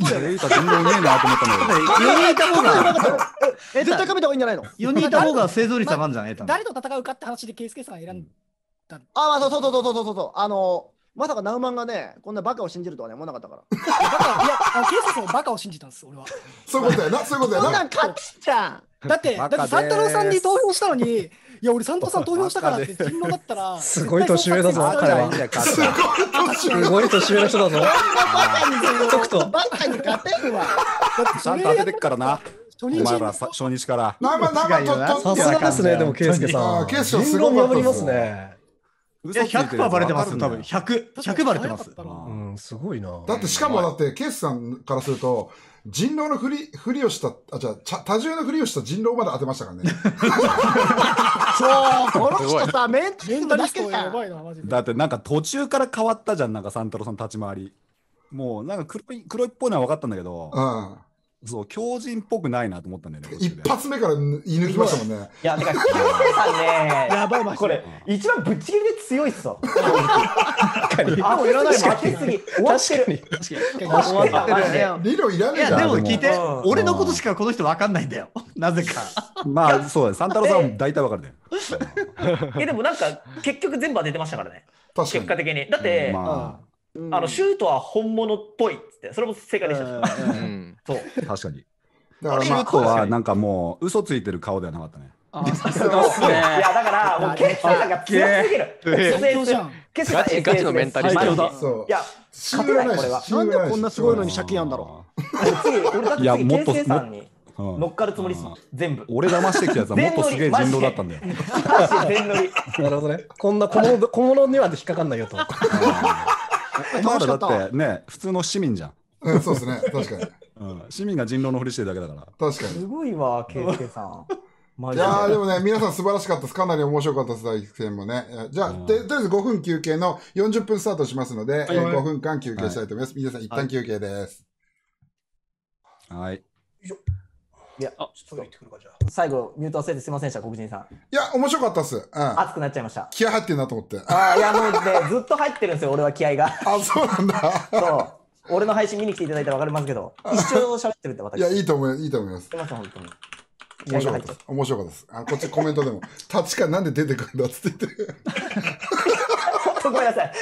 Speaker 7: レ
Speaker 10: イカ全然おねえなと思ったの よ。4人い
Speaker 5: た方が、絶対かめた方がいいんじゃないの ?4 人いた方が生存率上がんじゃねえい誰と戦うかって話で、ケイスケさん選んだ。あ、そうそうそうそうそうそう。あのまさかナウマンがね、こんなバカを信じるとは思わなかったから。バカいや、あの警察もバカを信じたんです、俺は。
Speaker 7: そういうことやな、そういうことやな。そんなん
Speaker 5: 勝つじゃん。
Speaker 7: だって、だって、サンタロウさんに投
Speaker 5: 票したのに、いや、俺、サン
Speaker 7: タさ
Speaker 12: ん
Speaker 10: 投票したからって、人だったら。すごい年上だぞ、彼は。すごい
Speaker 7: 年上の人だぞ。
Speaker 10: バカに勝てるわ。ちゃんと当てて
Speaker 7: っから
Speaker 8: な。お前から初日から。さすがですね、でも、ケイスケさん。ケイスケ
Speaker 7: すごいすね。いや、
Speaker 2: 100%バレてますよ、多分。100、100バレてます。うん、すごいな。だって、しかもだって、ケイスさんからすると、人狼のふり、ふりをした、あ、じゃあ、多重のふりをした人狼まで当てましたからね。そう、この人さ、
Speaker 4: メンタリストや
Speaker 2: だってなんか途中から変わったじゃん、なんか三太郎さん
Speaker 8: 立ち回り。もうなんか黒い黒いっぽいのは分かったんだけど、うん、そう、狂人っぽくないなと思ったんだよね。一発目からい抜きましたもんね。いや、だから、清瀬さんね、やばいこれ、一番ぶっちぎりで強いっすよ。確
Speaker 2: かあ、もういらない、負け
Speaker 10: すぎ。終わってる。理論いらねえじゃん。でも聞いて、俺のことし
Speaker 6: かこの人わかんないんだよ。なぜか。
Speaker 8: まあ、そうだよ。三太郎さんも大体わかるね。
Speaker 3: え、でもなんか、結局全部は出てましたからね。結果的に。だって、あの、シュートは本物っぽいって、それも正解でした。そう。
Speaker 8: 確かに。だから、まあ、キュはなんかもう、嘘ついてる顔ではなかった ね。
Speaker 3: さすがっすね。いや、だから、
Speaker 10: もう、ケツさんが強すぎる。ケツガチガチのメンタリスト。いや、
Speaker 8: 勝てない、これは。なんでこんなすごい
Speaker 5: のに借金あんだろ
Speaker 3: う。いや、もっと。次、ん乗っかるつもりです、
Speaker 7: 全部。俺騙してきたやつはもっとすげえ人狼だったんだよ。なるほどね。こんな小物小物には引っかかんないよと。お
Speaker 8: だだってね、普通の市民じゃ
Speaker 2: ん。そうですね、確かに。
Speaker 8: 市民が人狼のふりしてるだけだから。
Speaker 2: 確かに。すごいわ、ケイケさん。いやでもね、皆さん素晴らしかったです。かなり面白かったです、大戦もね。じゃあ、とりあえず5分休憩の40分スタートしますので、はい、5分間休憩したいと思います。皆さん、一旦休憩です。はい。よいしょ。
Speaker 7: いや、ちょっと
Speaker 2: 最後、ミュート忘れてすみませんでした、黒人さん。いや、面白かったっす。うん。
Speaker 3: 熱くなっちゃいました。
Speaker 2: 気合入ってるなと思って。
Speaker 3: ああ、いや、もうね、ずっと入ってるんですよ、俺は気合が。あ、そうなん
Speaker 2: だ。そう。俺の配信見に来ていただいたらわかりますけど、一生喋ってるって私。いや、いいと思います。いいと思います。すいません、本当に。面白かったです。面白かったです。あこっちコメントでも、立ちかなんで出てくるんだっつって言って。
Speaker 3: ごめんなさい。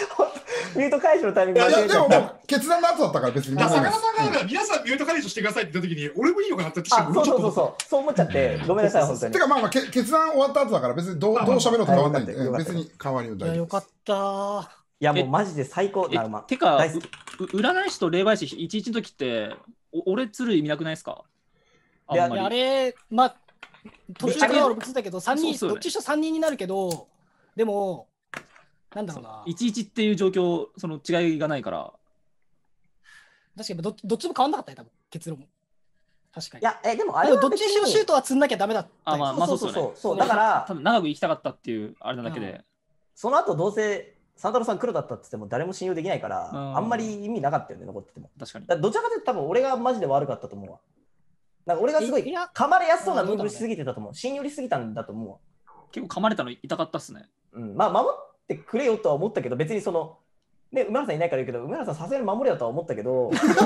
Speaker 3: ミュート解除のタイミングいや
Speaker 4: でももう
Speaker 2: 決断の後だったから別に坂本さんが
Speaker 4: 皆さんミュート解除してくださいって言った時に俺もいいのかなってそうそうそうそう
Speaker 2: そう思っちゃってごめんなさい本当にてかまあまあ決断終わった後だから別にどうどう喋ろうと変わらないんで別に変わりは大丈夫よかったいやもうマジで最高だか、ま好き。
Speaker 11: 占い師と霊媒師一1の時って俺つる意味なくないですかあんまりあ
Speaker 12: れまあ途中か俺もつだけど3人、ね、どっちにしろ3人になるけどでもなんだろうな
Speaker 11: 一1っていう状況その違いがないから
Speaker 12: 確かにどどっちも変わんなかったね多分結論確かにいやえでもあれどっちにしろシュートは積んなきゃだめだったあまあまあそうそうそうそうだから
Speaker 11: 多分長く行きたかったって
Speaker 3: いうあれなだけで、その後どうせサタロ郎さん黒だったって言っても誰も信用できないから、あんまり意味なかったよね、残ってても。確かに。かどちらかというと多分俺がマジで悪かったと思うわ。なんか俺がすごい噛まれやすそうなムーブしすぎてたと思う。信用りすぎたんだと思うわ。結構噛まれたの痛かったっすね。うん。まあ、守ってくれよとは思ったけど、別にその、ね、梅原さんいないから言うけど、梅原さんさすがに守れよとは思ったけど、それって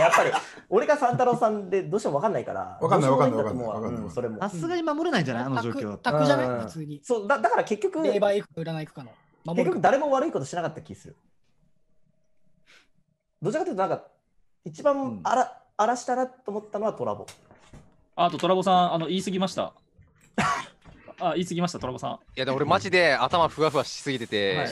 Speaker 3: やっぱり、俺がサタロ郎さんでどうしても分かんないから、分かんない分かんない分かんない。それも。さすがに守れないんじゃないあの状況は。じゃない普通に。そうだ、だから結局、レーバー行
Speaker 12: くかいかの。
Speaker 3: 結局誰も悪いことしなかった気する。
Speaker 11: どちらかというと、なんか、一番荒,、うん、荒らしたなと思ったのはトラボ。
Speaker 9: あとトラボさん、あの言い過ぎました。
Speaker 11: あ、言い過ぎました、トラボ
Speaker 9: さん。いや、でも俺、マジで頭ふわふわしすぎてて、はい、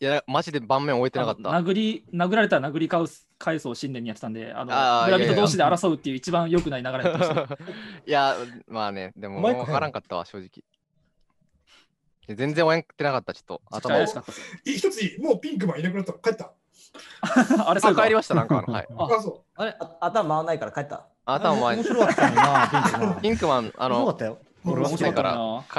Speaker 9: いや、マジで盤面終えてなかった。
Speaker 11: 殴り、殴られたら殴り返す回想を信念にやってたんで、あの村人同士で争うっていう一番良くない流れ
Speaker 9: だった いや、まあね、でも、分からんかったわ、正直。全然応援食ってなかった、ちょっと頭を。
Speaker 4: 一ついい、もうピンクマンいなくなった。帰った。
Speaker 9: あれ、そう帰りました、なんかあの。はい、
Speaker 3: ああ、そあれあ頭回らないから帰った。頭も面白
Speaker 9: かったな、ピピンンクマン、あの。面白かの、ったよ。俺はか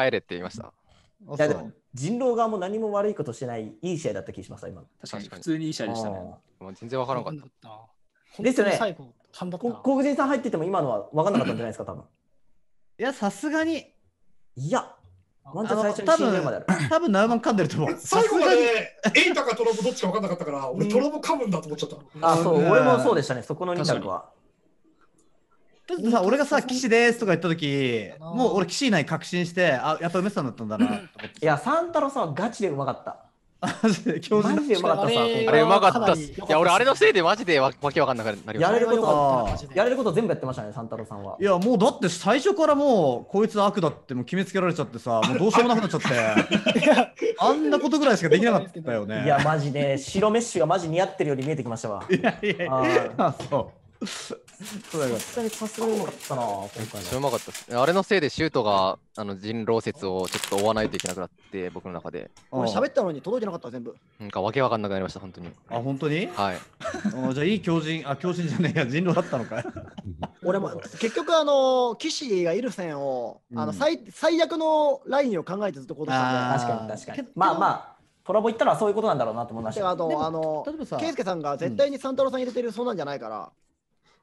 Speaker 9: ら帰れって言いました。いやでも
Speaker 3: 人狼側も何も悪いことしてないいい試合だった気がします今確
Speaker 9: かに普通にいい試合でしたね。もう全然分からんかった。
Speaker 3: ですよね最こな。黒人さん入ってても今のは分
Speaker 4: からなかったんじゃないですか多分。いや、さすがに、いやワンチャン最初に死んでるまである。
Speaker 6: 多分7万噛んでると思う。
Speaker 4: 最後まで、エイタかトロボどっちか分かんなかったから、俺トロボ噛むんだと思っちゃった。あ、そ
Speaker 10: う、俺もそうでしたね、そこの2択は。
Speaker 6: さ俺がさ、騎士ですとか言った時もう俺、騎士いない確信して、あ、やっぱ梅さんだったんだな。いや、サンタロさんはガチでうまかった。マジでうまかったさあれうまかったっ
Speaker 9: すいや俺あれのせいでマジでわわけわかんなくなりましたやれることやれること
Speaker 3: 全部やってましたね三太郎さん
Speaker 6: はいやもうだって最初からもうこいつ悪だってもう決めつけられちゃってさもうどうしようもなくなっちゃってあんなことぐらいしかできなかったよねいやマジで白メッシュがマジ似合っ
Speaker 3: てるように見えてきましたわいやいやあそうそうだ
Speaker 9: よ。
Speaker 7: さすがにうまかっ
Speaker 5: たな、
Speaker 6: 今回の。うまかった
Speaker 9: す。あれのせいでシュートがあの人狼説をちょっと追わないといけなくなって、僕の中で。俺喋
Speaker 5: ったのに届いてなかった、全部。
Speaker 9: なんかわけわかんなくなりました、本当に。あ、本当に
Speaker 6: はい。じゃあいい狂人、あ、狂人じゃねえや、人狼だったのか
Speaker 5: 俺も結局、あの、岸がイルセンを、あの最最悪のラインを考えてずっと行動し
Speaker 10: た確かに確かに。まあま
Speaker 5: あ。コラボ行ったらそういうことなんだろうなと思いました。あと、あの、圭介さんが絶対に三太郎さん入れてるそうなんじゃないから。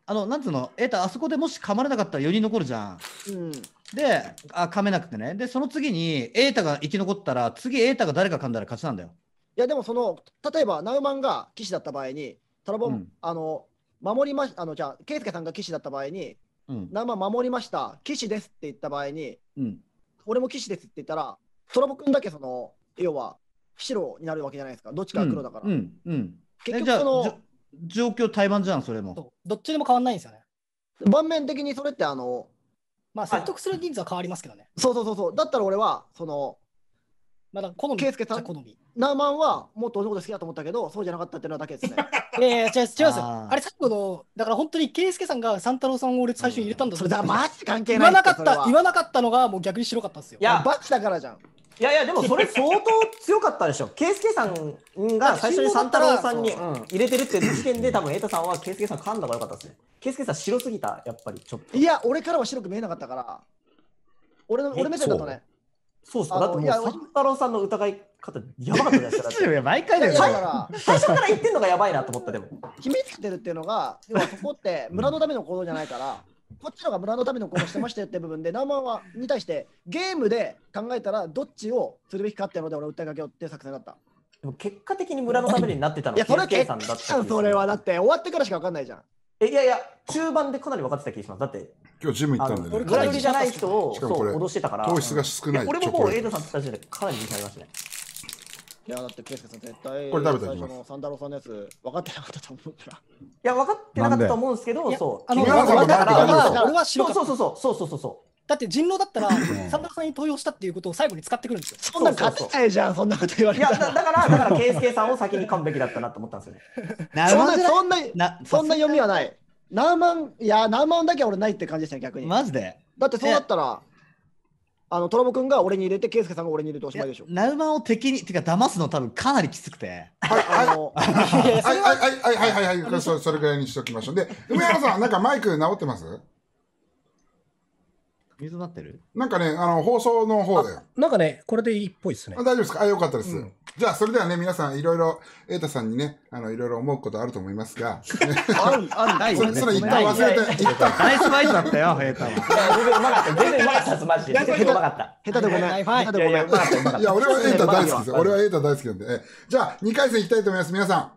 Speaker 6: あのなんつうのエータあそこでもし噛まれなかったら4人残るじゃん。うんであ噛めなくてねでその次にエータが生き残ったら次エータが誰か噛んだら勝ちなんだよ。
Speaker 5: いやでもその例えばナウマンが騎士だった場合にタラボン、うんあの守りましあのじゃあスケさんが騎士だった場合にうんナウマン守りました騎士ですって言った場合にうん、俺も騎士ですって言ったらトラボ君だけその要は白になるわけじゃないですかどっちかが黒だから、うん
Speaker 10: うん
Speaker 6: 結局その状況対番じゃん、それも。ど
Speaker 5: っちでも変わんないんですよね。盤面的にそれってあの、まあ、説得する人数は変わりますけどね。そうそうそうそう。だったら俺は、その、まだ好み。圭介さん、好み。ナーマンはもっと男の好きだと思ったけど、そうじゃなかったっていうのはだけです
Speaker 12: ね。え え、違う、違いますあれ、最後の、だから本当に圭介さんが三太郎さんを俺最初に入れたんだ、うん、それだ、マジ関係ない。言わなかった、言わなかったのが、もう逆に白かったんですよ。いや、バチだからじゃん。い
Speaker 10: や
Speaker 3: いやでもそれ相当強かったでしょ。ケイスケさんが最初に三太郎さんに、入れてるって時点で多分瑛太さんはケイスケさん噛んだ方が良かったですね。ケイスケさん白すぎたやっぱりちょっと。いや
Speaker 5: 俺からは白く見えなかったから。俺の俺目線だとね。
Speaker 3: そうっすか。だってもう三
Speaker 5: 太郎さんの疑い方
Speaker 3: やばかったですか いや毎回だよ。最初から言ってんのがやばいなと思ったでも。
Speaker 5: 秘密ってるっていうのが要はそこって村のための行動じゃないから。こっちのが村のためのことしてましたよって部分で、ナンバーワンに対してゲームで考えたらどっちをするべきかっていうので俺訴えかけようって作戦だった。でも結果的に村のためになってたのいや、それだったそれはだって終わってからしか分かんないじゃん。
Speaker 3: えいやいや、中盤でかなり分かってた気がします。だって、
Speaker 2: 今日ジム行ったんで、ね、俺、グりじゃない人を脅してたから、糖質が少ない俺ももうエイドさんとスタジオでかなり見ちゃいましたね。
Speaker 5: いやだってケイスケさん絶対これ食べてサンダロさんのやつ分かってなかったと思うからいや分かっ
Speaker 12: てなかったと思うんですけどそ
Speaker 3: うあの分かったから俺は知らそうそうそうそうそうそうそう
Speaker 12: だって人狼だったら、サンダルさんに投票したっていうことを最後に使ってくるんですよ。そ
Speaker 10: んな勝て
Speaker 5: ないじゃん、そんなこと言われたら。いや、だから、だから、ケイスケさんを先に噛むべきだったなと思ったんですよ
Speaker 10: ね。そ
Speaker 5: んな、そんな読みはない。ナーマン、いや、ナーマンだけは俺ないって感じでしたね、
Speaker 6: 逆に。マジでだ
Speaker 5: ってそうだったら、
Speaker 6: あのトラボ君が俺に入
Speaker 5: れて、圭介さんが俺に入れておし
Speaker 2: まいでしょ。ナウマを敵に、てか騙すの多分かなりきつくて。はい、あの、はい、はい、はい、はい、はい、そそれぐらいにしときましょう。で、梅原さん、なんかマイク直ってます水なってるなんかね、あの放送の方で。なんかね、これでいいっぽいっすね。大丈夫ですかあ、よかったです。じゃあ、それではね、皆さん、いろいろ、エ瑛タさんにね、あの、いろいろ思うことあると思いますが。ある、ある、ないよね。それ一旦忘れて、一旦。ナイスバイトだったよ、エ瑛タは。全然うまかった。全然うまかったです、マで。ご然うまかった。下手でごめん。下手でごめん。いや、俺はエ瑛タ大好きです。俺はエ瑛タ大好きなんで。じゃあ、2回戦いきたいと思います、皆さん。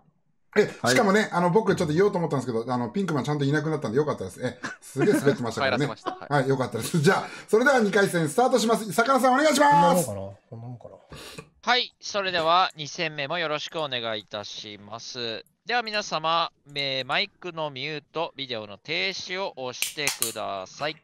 Speaker 2: え、しかもね、あの、僕ちょっと言おうと思ったんですけど、あの、ピンクマンちゃんといなくなったんでよかったです。え、すげえ滑ってましたからね。らはい、はい、よかったです。じゃあ、それでは2回戦スタートします。さかさんお願いします。こんなもんかなこんなもんか
Speaker 1: なはい、それでは2戦目もよろしくお願いいたします。では皆様、マイクのミュート、ビデオの停止を押してください。